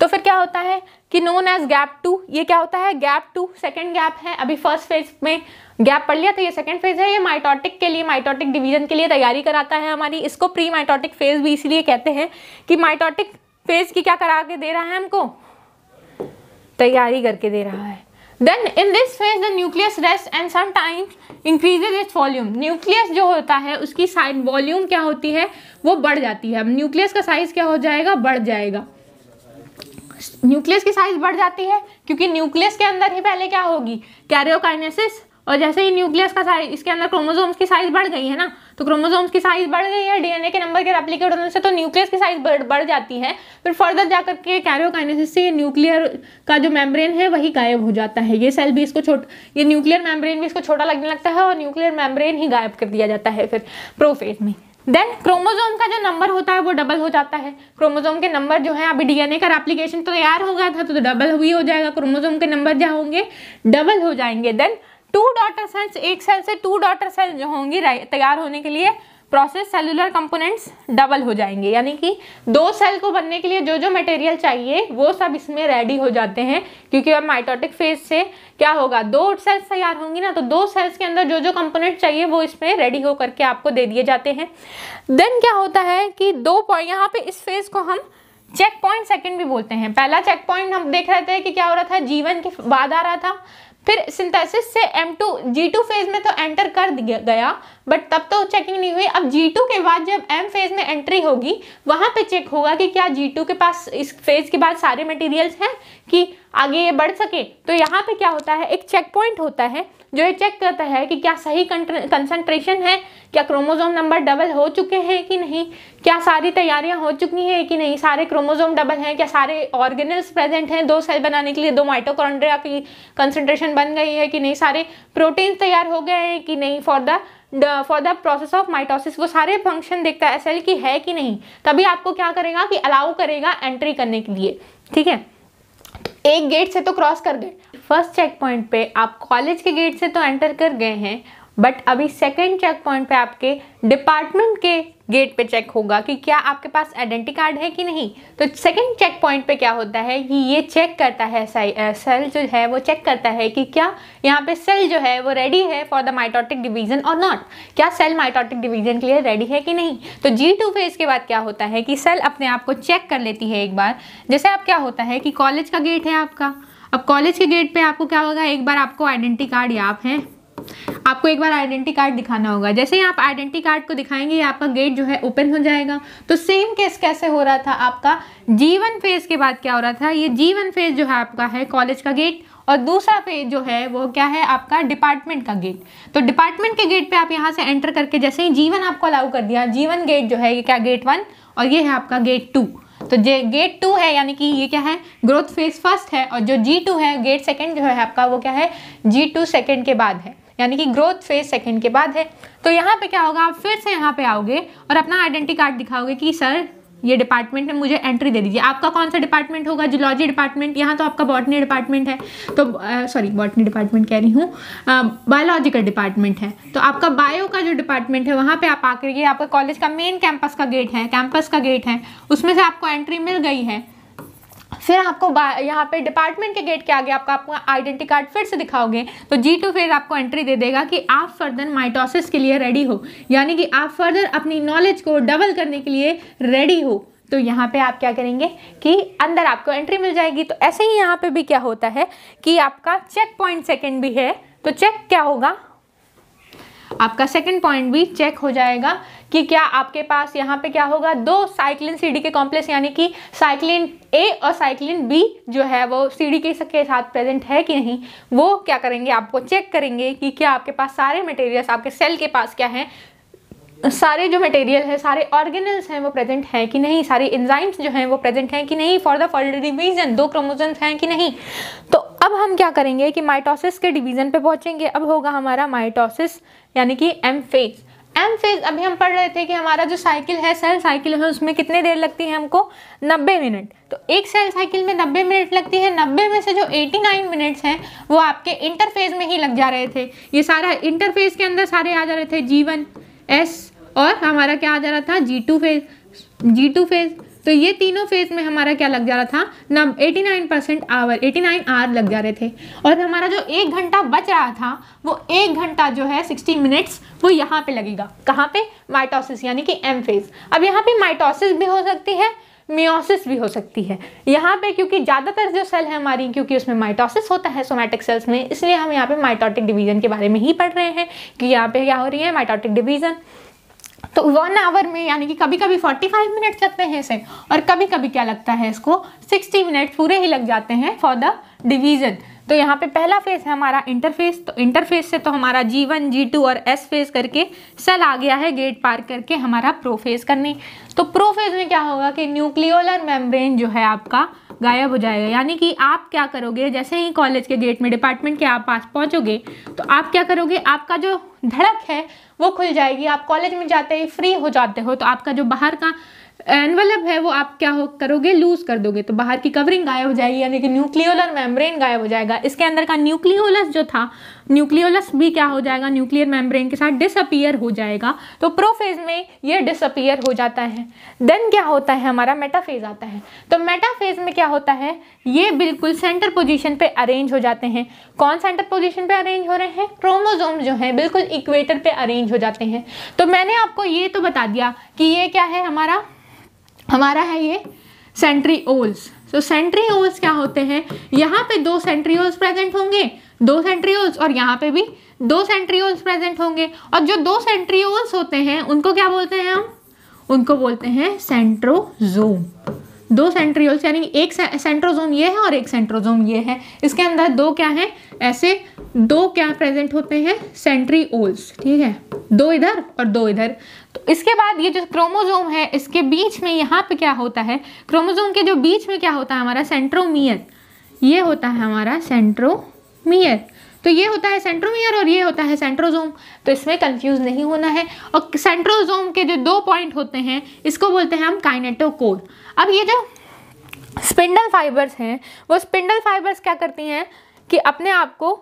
तो फिर क्या होता है कि नोन एज गैप टू ये क्या होता है गैप टू सेकेंड गैप है अभी फर्स्ट फेज में गैप पढ़ लिया था तो ये सेकंड फेज है ये माइटोटिक के लिए माइटोटिक डिवीजन के लिए तैयारी कराता है हमारी इसको प्री माइटोटिक फेज भी इसलिए कहते हैं कि माइटोटिक फेज की क्या करा के दे रहा है हमको तैयारी करके दे रहा है then in this phase the nucleus rest and sometimes increases its volume nucleus जो होता है उसकी साइज वॉल्यूम क्या होती है वो बढ़ जाती है न्यूक्लियस का साइज क्या हो जाएगा बढ़ जाएगा न्यूक्लियस की साइज बढ़ जाती है क्योंकि न्यूक्लियस के अंदर ही पहले क्या होगी कैरियोकाइनेसिस और जैसे ही न्यूक्लियस का साइज इसके अंदर क्रोमोजोम्स की साइज बढ़ गई है ना तो क्रोमोजोम्स की साइज बढ़ गई है डीएनए के नंबर के रेप्लिकेट होने से तो न्यूक्लियस की साइज बढ़ बढ़ जाती है फिर फर्दर जाकर के कैरियोकाइनेसिस से न्यूक्लियर का जो मेम्ब्रेन है वही गायब हो जाता है ये सेल भी इसको छोट ये न्यूक्लियर मेम्ब्रेन भी इसको छोटा लगने लगता है और न्यूक्लियर मेम्ब्रेन ही गायब कर दिया जाता है फिर प्रोफेट में देन क्रोमोजोम का जो नंबर होता है वो डबल हो जाता है क्रोमोजोम के नंबर जो है अभी डीएनए का एप्लीकेशन तो तैयार तो हो गया था तो डबल हुई हो जाएगा क्रोमोजोम के नंबर जो होंगे डबल हो जाएंगे देन टू डॉटर सेल्स एक सेल से टू डॉटर सेल्स जो होंगी तैयार होने के लिए प्रोसेस सेलुलर कंपोनेंट्स डबल हो जाएंगे यानी कि दो सेल को बनने के लिए जो जो मटेरियल चाहिए वो सब इसमें रेडी हो जाते हैं क्योंकि अब माइटोटिक फेज से क्या होगा दो सेल्स तैयार होंगी ना तो दो सेल्स के अंदर जो जो कंपोनेंट चाहिए वो इसमें रेडी हो करके आपको दे दिए जाते हैं देन क्या होता है कि दो पॉइंट यहाँ पे इस फेज को हम चेक पॉइंट सेकेंड भी बोलते हैं पहला चेक पॉइंट हम देख रहे थे कि क्या हो रहा था जीवन के बाद आ रहा था फिर सिंथेसिस से M2 G2 फेज में तो एंटर कर गया बट तब तो चेकिंग नहीं हुई अब जी के बाद जब एम फेज में एंट्री होगी वहाँ पे चेक होगा कि क्या जी के पास इस फेज के बाद सारे मटेरियल्स हैं कि आगे ये बढ़ सके तो यहाँ पे क्या होता है एक चेक पॉइंट होता है जो ये चेक करता है कि क्या सही कंसंट्रेशन है क्या क्रोमोजोम नंबर डबल हो चुके हैं कि नहीं क्या सारी तैयारियां हो चुकी हैं कि नहीं सारे क्रोमोजोम डबल हैं क्या सारे ऑर्गेनल्स प्रेजेंट हैं दो सेल बनाने के लिए दो माइटोकॉन्ड्रिया की कंसंट्रेशन बन गई है कि नहीं सारे प्रोटीन तैयार हो गए हैं कि नहीं for the for the process of mitosis वो सारे फंक्शन देखता है सेल की है कि नहीं तभी आपको क्या करेगा कि अलाउ करेगा एंट्री करने के लिए ठीक है एक गेट से तो क्रॉस कर गए फर्स्ट चेक पॉइंट पे आप कॉलेज के गेट से तो एंटर कर गए हैं बट अभी सेकेंड चेक पॉइंट पे आपके डिपार्टमेंट के गेट पे चेक होगा कि क्या आपके पास आइडेंटी कार्ड है कि नहीं तो सेकेंड चेक पॉइंट पे क्या होता है कि ये चेक करता है सेल जो है वो चेक करता है कि क्या यहाँ पे सेल जो है वो रेडी है फॉर द माइटोटिक डिवीजन और नॉट क्या सेल माइटोटिक डिवीजन के लिए रेडी है कि नहीं तो जी टू फेज के बाद क्या होता है कि सेल अपने आप को चेक कर लेती है एक बार जैसे आप क्या होता है कि कॉलेज का गेट है आपका अब कॉलेज के गेट पे आपको क्या होगा एक बार आपको आइडेंटी कार्ड याद है आपको एक बार आइडेंटी कार्ड दिखाना होगा जैसे ही आप आइडेंटी कार्ड को दिखाएंगे आपका गेट जो है ओपन हो जाएगा तो सेम केस कैसे हो रहा था आपका जीवन फेज के बाद क्या हो रहा था ये जीवन फेज जो है आपका है कॉलेज का गेट और दूसरा फेज जो है वो क्या है आपका डिपार्टमेंट का गेट तो डिपार्टमेंट के गेट पे आप यहाँ से एंटर करके जैसे ही जीवन आपको अलाउ कर दिया जीवन गेट जो है ये क्या गेट वन और ये है आपका गेट टू तो जे गेट टू है यानी कि ये क्या है ग्रोथ फेज फर्स्ट है और जो जी टू है गेट सेकेंड जो है आपका वो क्या है जी टू सेकेंड के बाद है यानी कि ग्रोथ फेज सेकंड के बाद है तो यहाँ पे क्या होगा आप फिर से यहाँ पे आओगे और अपना आइडेंटिटी कार्ड दिखाओगे कि सर ये डिपार्टमेंट में मुझे एंट्री दे दीजिए आपका कौन सा डिपार्टमेंट होगा जूलॉजी डिपार्टमेंट यहाँ तो आपका बॉटनी डिपार्टमेंट है तो सॉरी बॉटनी डिपार्टमेंट कह रही हूँ बायोलॉजिकल डिपार्टमेंट है तो आपका बायो का जो डिपार्टमेंट है वहाँ पे आप आकर ये आपका कॉलेज का मेन कैंपस का गेट है कैंपस का गेट है उसमें से आपको एंट्री मिल गई है फिर आपको यहाँ पे डिपार्टमेंट के गेट के आगे आपका आपका आइडेंटिटी कार्ड फिर से दिखाओगे तो जी टू फिर आपको एंट्री दे देगा कि आप फर्दर माइटोसिस के लिए रेडी हो यानी कि आप फर्दर अपनी नॉलेज को डबल करने के लिए रेडी हो तो यहाँ पे आप क्या करेंगे कि अंदर आपको एंट्री मिल जाएगी तो ऐसे ही यहाँ पे भी क्या होता है कि आपका चेक पॉइंट सेकेंड भी है तो चेक क्या होगा आपका सेकेंड पॉइंट भी चेक हो जाएगा कि क्या आपके पास यहाँ पे क्या होगा दो साइक्लिन सी डी के कॉम्प्लेक्स यानी कि साइक्लिन ए और साइक्लिन बी जो है वो सी के के साथ प्रेजेंट है कि नहीं वो क्या करेंगे आपको चेक करेंगे कि क्या आपके पास सारे मटेरियल्स आपके सेल के पास क्या हैं सारे जो मटेरियल है सारे ऑर्गेनल्स हैं वो प्रेजेंट हैं कि नहीं सारे इंजाइम्स जो हैं वो प्रेजेंट हैं कि नहीं फॉर द फर्दर डिवीजन दो क्रोमोजोम्स हैं कि नहीं तो अब हम क्या करेंगे कि माइटोसिस के डिवीजन पे पहुंचेंगे अब होगा हमारा माइटोसिस यानी कि एम फेज एम फेज अभी हम पढ़ रहे थे कि हमारा जो साइकिल है सेल साइकिल है उसमें कितने देर लगती है हमको 90 मिनट तो एक सेल साइकिल में 90 मिनट लगती है 90 में से जो 89 मिनट्स हैं वो आपके इंटरफेज में ही लग जा रहे थे ये सारा इंटरफेज के अंदर सारे आ जा रहे थे जी वन एस और हमारा क्या आ जा रहा था G two phase G two phase तो ये तीनों फेज में हमारा क्या लग जा रहा था नम eighty nine percent hour eighty nine hour लग जा रहे थे और हमारा जो एक घंटा बच रहा था वो एक घंटा जो है सिक्सटी मिनट्स वो यहाँ पे लगेगा कहाँ पे माइटोसिस यानी कि एम फेज अब यहाँ पे माइटोसिस भी हो सकती है मियोसिस भी हो सकती है यहाँ पे क्योंकि ज़्यादातर जो सेल है हमारी क्योंकि उसमें माइटोसिस होता है सोमैटिक सेल्स में इसलिए हम यहाँ पे माइटोटिक डिवीजन के बारे में ही पढ़ रहे हैं कि यहाँ पे क्या हो रही है माइटोटिक डिवीजन तो वन आवर में यानी कि कभी कभी 45 मिनट लगते हैं इसे और कभी कभी क्या लगता है इसको 60 मिनट पूरे ही लग जाते हैं फॉर द डिवीज़न तो यहाँ पे पहला फेज है हमारा इंटरफेस तो इंटरफेस से तो हमारा जी वन जी टू और एस फेज करके सेल आ गया है गेट पार करके हमारा प्रोफेज करने तो प्रोफेज में क्या होगा कि न्यूक्लियोलर मेम्ब्रेन जो है आपका गायब हो जाएगा यानी कि आप क्या करोगे जैसे ही कॉलेज के गेट में डिपार्टमेंट के आप पास पहुँचोगे तो आप क्या करोगे आपका जो धड़क है वो खुल जाएगी आप कॉलेज में जाते ही फ्री हो जाते हो तो आपका जो बाहर का एनवलप है वो आप क्या हो करोगे लूज कर दोगे तो बाहर की कवरिंग गायब हो जाएगी यानी कि न्यूक्लियोलर मेम्ब्रेन गायब हो जाएगा इसके अंदर का न्यूक्लियोलस जो था न्यूक्लियोलस भी क्या हो जाएगा न्यूक्लियर मेम्ब्रेन के साथ डिसअपियर हो जाएगा तो प्रोफेज में ये डिसअपियर हो जाता है देन क्या होता है हमारा मेटाफेज आता है तो मेटाफेज में क्या होता है ये बिल्कुल सेंटर पोजिशन पर अरेंज हो जाते हैं कौन सेंटर पोजिशन पर अरेंज हो रहे हैं क्रोमोजोम जो हैं बिल्कुल इक्वेटर पर अरेंज हो जाते हैं तो मैंने आपको ये तो बता दिया कि ये क्या है हमारा हमारा है ये सेंट्रीओल्स तो सेंट्रीओल्स क्या होते हैं यहाँ पे दो सेंट्रीओल्स प्रेजेंट होंगे दो सेंट्रीओल्स और यहाँ पे भी दो सेंट्रीओल्स प्रेजेंट होंगे और जो दो सेंट्रीओल्स होते हैं उनको क्या बोलते हैं हम उनको बोलते हैं सेंट्रोजोम दो सेंट्रियोल्स यानी एक सेंट्रोजोम ये है और एक सेंट्रोजोम ये है इसके अंदर दो क्या है ऐसे दो क्या प्रेजेंट होते हैं सेंट्रीओल्स ठीक है दो इधर और दो इधर तो इसके बाद ये जो क्रोमोजोम है इसके बीच में यहाँ पे क्या होता है क्रोमोजोम के जो बीच में क्या होता है हमारा सेंट्रोमियर ये होता है हमारा सेंट्रोमियर तो ये होता है सेंट्रोमियर और ये होता है सेंट्रोजोम तो इसमें कंफ्यूज नहीं होना है और सेंट्रोजोम के जो दो पॉइंट होते हैं इसको बोलते हैं हम काइनेटोकोर अब ये जो स्पिंडल फाइबर्स हैं वो स्पिंडल फाइबर्स क्या करती हैं कि अपने आप को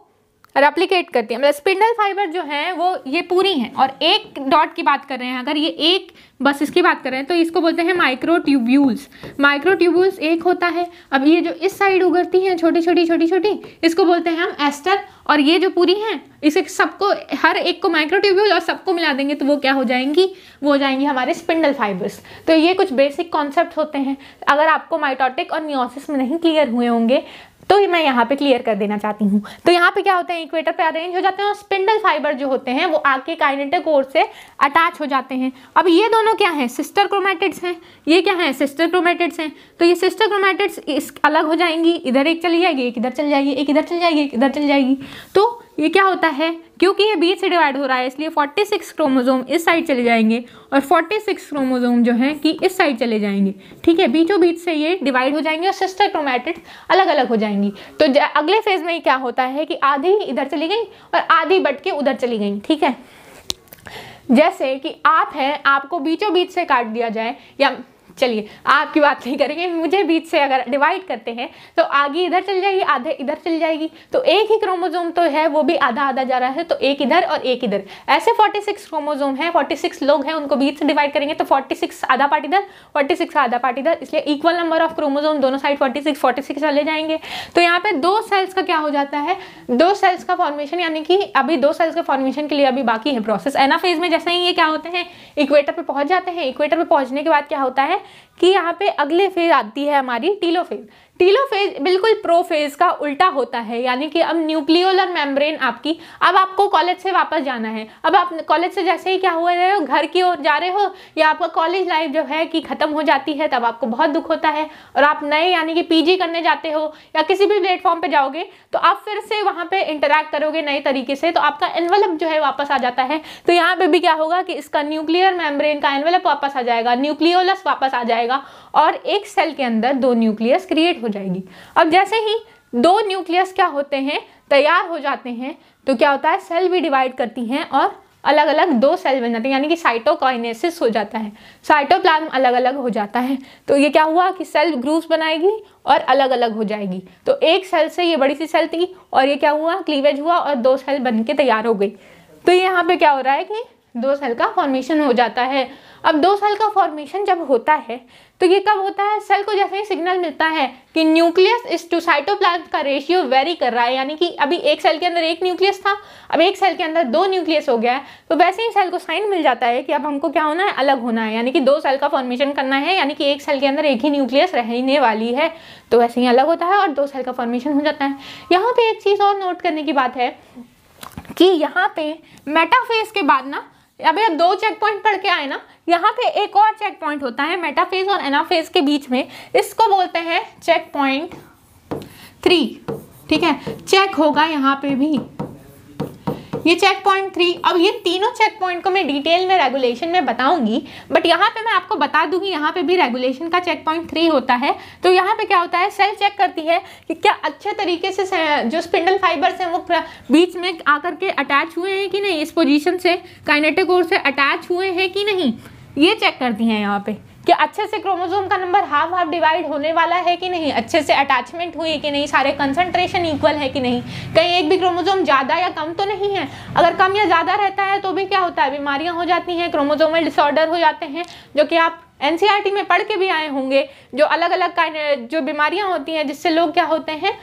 रेप्लीकेट करती है मतलब स्पिंडल फाइबर जो है वो ये पूरी हैं और एक डॉट की बात कर रहे हैं अगर ये एक बस इसकी बात कर रहे हैं तो इसको बोलते हैं माइक्रोट्यूब्यूल्स माइक्रोट्यूब्यूल्स एक होता है अब ये जो इस साइड उगरती हैं छोटी छोटी छोटी छोटी इसको बोलते हैं हम एस्टर और ये जो पूरी हैं इसे सबको हर एक को माइक्रोट्यूब्यूल और सबको मिला देंगे तो वो क्या हो जाएंगी वो हो जाएंगी हमारे स्पिंडल फाइबर्स तो ये कुछ बेसिक कॉन्सेप्ट होते हैं अगर आपको माइटोटिक और न्योसिस में नहीं क्लियर हुए होंगे तो मैं यहाँ पे क्लियर कर देना चाहती हूँ तो यहाँ पे क्या होते हैं इक्वेटर पे अरेंज हो जाते हैं और स्पिंडल फाइबर जो होते हैं वो आगे काइनेटिक कोर से अटैच हो जाते हैं अब ये दोनों क्या हैं सिस्टर क्रोमेटिड्स हैं ये क्या हैं सिस्टर क्रोमेटिड्स हैं तो ये सिस्टर क्रोमेटिड्स अलग हो जाएंगी इधर एक चली जाएगी एक इधर चल जाएगी एक इधर चल जाएगी एक इधर चल जाएगी तो ये क्या होता है क्योंकि ये बीच से डिवाइड हो रहा है इसलिए 46 सिक्स क्रोमोजोम इस साइड चले जाएंगे और 46 सिक्स क्रोमोजोम जो है कि इस साइड चले जाएंगे ठीक है बीचों बीच से ये डिवाइड हो जाएंगे और सिस्टर क्रोमैटिड अलग अलग हो जाएंगी तो अगले फेज में क्या होता है कि आधी इधर चली गई और आधी बट के उधर चली गई ठीक है जैसे कि आप हैं आपको बीचों बीच से काट दिया जाए या चलिए आपकी बात नहीं करेंगे मुझे बीच से अगर डिवाइड करते हैं तो आगे इधर चल जाएगी आधे इधर चल जाएगी तो एक ही क्रोमोजोम तो है वो भी आधा आधा जा रहा है तो एक इधर और एक इधर ऐसे 46 क्रोमोजोम है फोर्टी लोग हैं उनको बीच से डिवाइड करेंगे तो 46 आधा पार्ट इधर 46 आधा पार्ट इधर इसलिए इक्वल नंबर ऑफ क्रोमोजोम दोनों साइड फोर्टी सिक्स चले जाएंगे तो यहाँ पे दो सेल्स का क्या हो जाता है दो सेल्स का फॉर्मेशन यानी कि अभी दो सेल्स का फॉर्मेशन के लिए अभी बाकी है प्रोसेस एना फेज में जैसे ही ये क्या होते हैं इक्वेटर पर पहुंच जाते हैं इक्वेटर पर पहुंचने के बाद क्या होता है कि यहाँ पे अगले फेज आती है हमारी टीलोफेज टीलोफेज बिल्कुल प्रोफेज का उल्टा होता है यानी कि अब न्यूक्लियोलर मेम्ब्रेन आपकी अब आपको कॉलेज से वापस जाना है अब आप कॉलेज से जैसे ही क्या हो रहे हो घर की ओर जा रहे हो या आपका कॉलेज लाइफ जो है कि ख़त्म हो जाती है तब आपको बहुत दुख होता है और आप नए यानी कि पीजी करने जाते हो या किसी भी प्लेटफॉर्म पर जाओगे तो आप फिर से वहाँ पर इंटरेक्ट करोगे नए तरीके से तो आपका एनवलप जो है वापस आ जाता है तो यहाँ पर भी क्या होगा कि इसका न्यूक्लियर मेम्ब्रेन का एनवलप वापस आ जाएगा न्यूक्लियोलस वापस आ जाएगा और एक सेल के अंदर दो न्यूक्लियस क्रिएट हो जाएगी अब जैसे ही दो न्यूक्लियस क्या होते हैं तैयार हो जाते हैं तो क्या होता है सेल भी डिवाइड करती हैं और अलग अलग दो सेल बन जाते हैं यानी कि साइटोकाइनेसिस हो जाता है साइटोप्लाज्म अलग अलग हो जाता है तो ये क्या हुआ कि सेल ग्रुप्स बनाएगी और अलग अलग हो जाएगी तो एक सेल से ये बड़ी सी सेल थी और ये क्या हुआ क्लीवेज हुआ और दो सेल बन के तैयार हो गई तो यहाँ पे क्या हो रहा है कि दो सेल का फॉर्मेशन हो जाता है अब दो सेल का फॉर्मेशन जब होता है तो ये कब होता है सेल को जैसे ही सिग्नल मिलता है कि न्यूक्लियस इस टू साइटोप्लाज्म का रेशियो वेरी कर रहा है यानी कि अभी एक सेल के अंदर एक न्यूक्लियस था अब एक सेल के अंदर दो न्यूक्लियस हो गया है तो वैसे ही सेल को साइन मिल जाता है कि अब हमको क्या होना है अलग होना है यानी कि दो सेल का फॉर्मेशन करना है यानी कि एक सेल के अंदर एक ही न्यूक्लियस रहने वाली है तो वैसे ही अलग होता है और दो सेल का फॉर्मेशन हो जाता है यहाँ पर एक चीज़ और नोट करने की बात है कि यहाँ पे मेटाफेज के बाद ना अभी दो चेक पॉइंट पढ़ के आए ना यहाँ पे एक और चेक पॉइंट होता है मेटाफेज और एनाफेज के बीच में इसको बोलते हैं चेक पॉइंट थ्री ठीक है चेक होगा यहाँ पे भी ये चेक पॉइंट थ्री अब ये तीनों चेक पॉइंट को मैं डिटेल में रेगुलेशन में बताऊंगी बट यहाँ पे मैं आपको बता दूंगी यहाँ पे भी रेगुलेशन का चेक पॉइंट थ्री होता है तो यहाँ पे क्या होता है सेल चेक करती है कि क्या अच्छे तरीके से जो स्पिंडल फाइबर्स हैं वो बीच में आकर के अटैच हुए हैं कि नहीं इस पोजिशन से काइनेटिक ओर से अटैच हुए हैं कि नहीं ये चेक करती हैं यहाँ पे कि अच्छे से क्रोमोसोम का नंबर हाफ हाफ डिवाइड होने वाला है कि नहीं अच्छे से अटैचमेंट हुई है कि नहीं सारे कंसंट्रेशन इक्वल है कि नहीं कहीं एक भी क्रोमोसोम ज़्यादा या कम तो नहीं है अगर कम या ज़्यादा रहता है तो भी क्या होता है बीमारियाँ हो जाती हैं क्रोमोजोमल डिसऑर्डर हो जाते हैं जो कि आप एन e में पढ़ के भी आए होंगे जो अलग अलग जो बीमारियाँ होती हैं जिससे लोग क्या होते हैं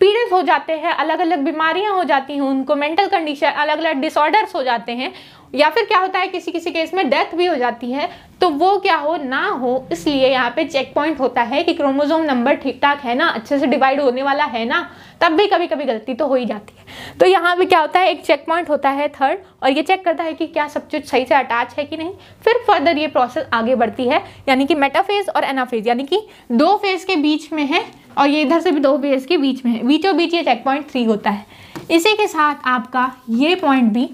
पीड़ित हो जाते हैं अलग अलग बीमारियां हो जाती हैं उनको मेंटल कंडीशन अलग अलग डिसऑर्डर्स हो जाते हैं या फिर क्या होता है किसी किसी केस में डेथ भी हो जाती है तो वो क्या हो ना हो इसलिए यहाँ पे चेक पॉइंट होता है कि क्रोमोजोम नंबर ठीक ठाक है ना अच्छे से डिवाइड होने वाला है ना तब भी कभी कभी गलती तो हो ही जाती है तो यहाँ पे क्या होता है एक चेक पॉइंट होता है थर्ड और ये चेक करता है कि क्या सब कुछ सही से अटैच है कि नहीं फिर फर्दर ये प्रोसेस आगे बढ़ती है यानी कि मेटाफेज और एनाफेज यानी कि दो फेज के बीच में है और ये इधर से भी दो फेज के बीच में है बीचों बीच ये चेक पॉइंट थ्री होता है इसी के साथ आपका ये पॉइंट भी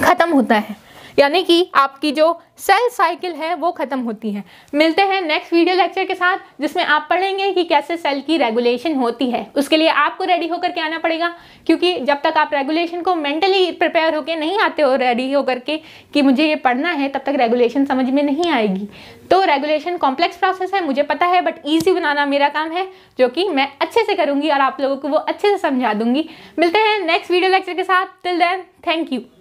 ख़त्म होता है यानी कि आपकी जो सेल साइकिल है वो ख़त्म होती है मिलते हैं नेक्स्ट वीडियो लेक्चर के साथ जिसमें आप पढ़ेंगे कि कैसे सेल की रेगुलेशन होती है उसके लिए आपको रेडी होकर के आना पड़ेगा क्योंकि जब तक आप रेगुलेशन को मेंटली प्रिपेयर होकर नहीं आते हो रेडी होकर के कि मुझे ये पढ़ना है तब तक रेगुलेशन समझ में नहीं आएगी तो रेगुलेशन कॉम्प्लेक्स प्रोसेस है मुझे पता है बट ईजी बनाना मेरा काम है जो कि मैं अच्छे से करूँगी और आप लोगों को वो अच्छे से समझा दूंगी मिलते हैं नेक्स्ट वीडियो लेक्चर के साथ टिल देन थैंक यू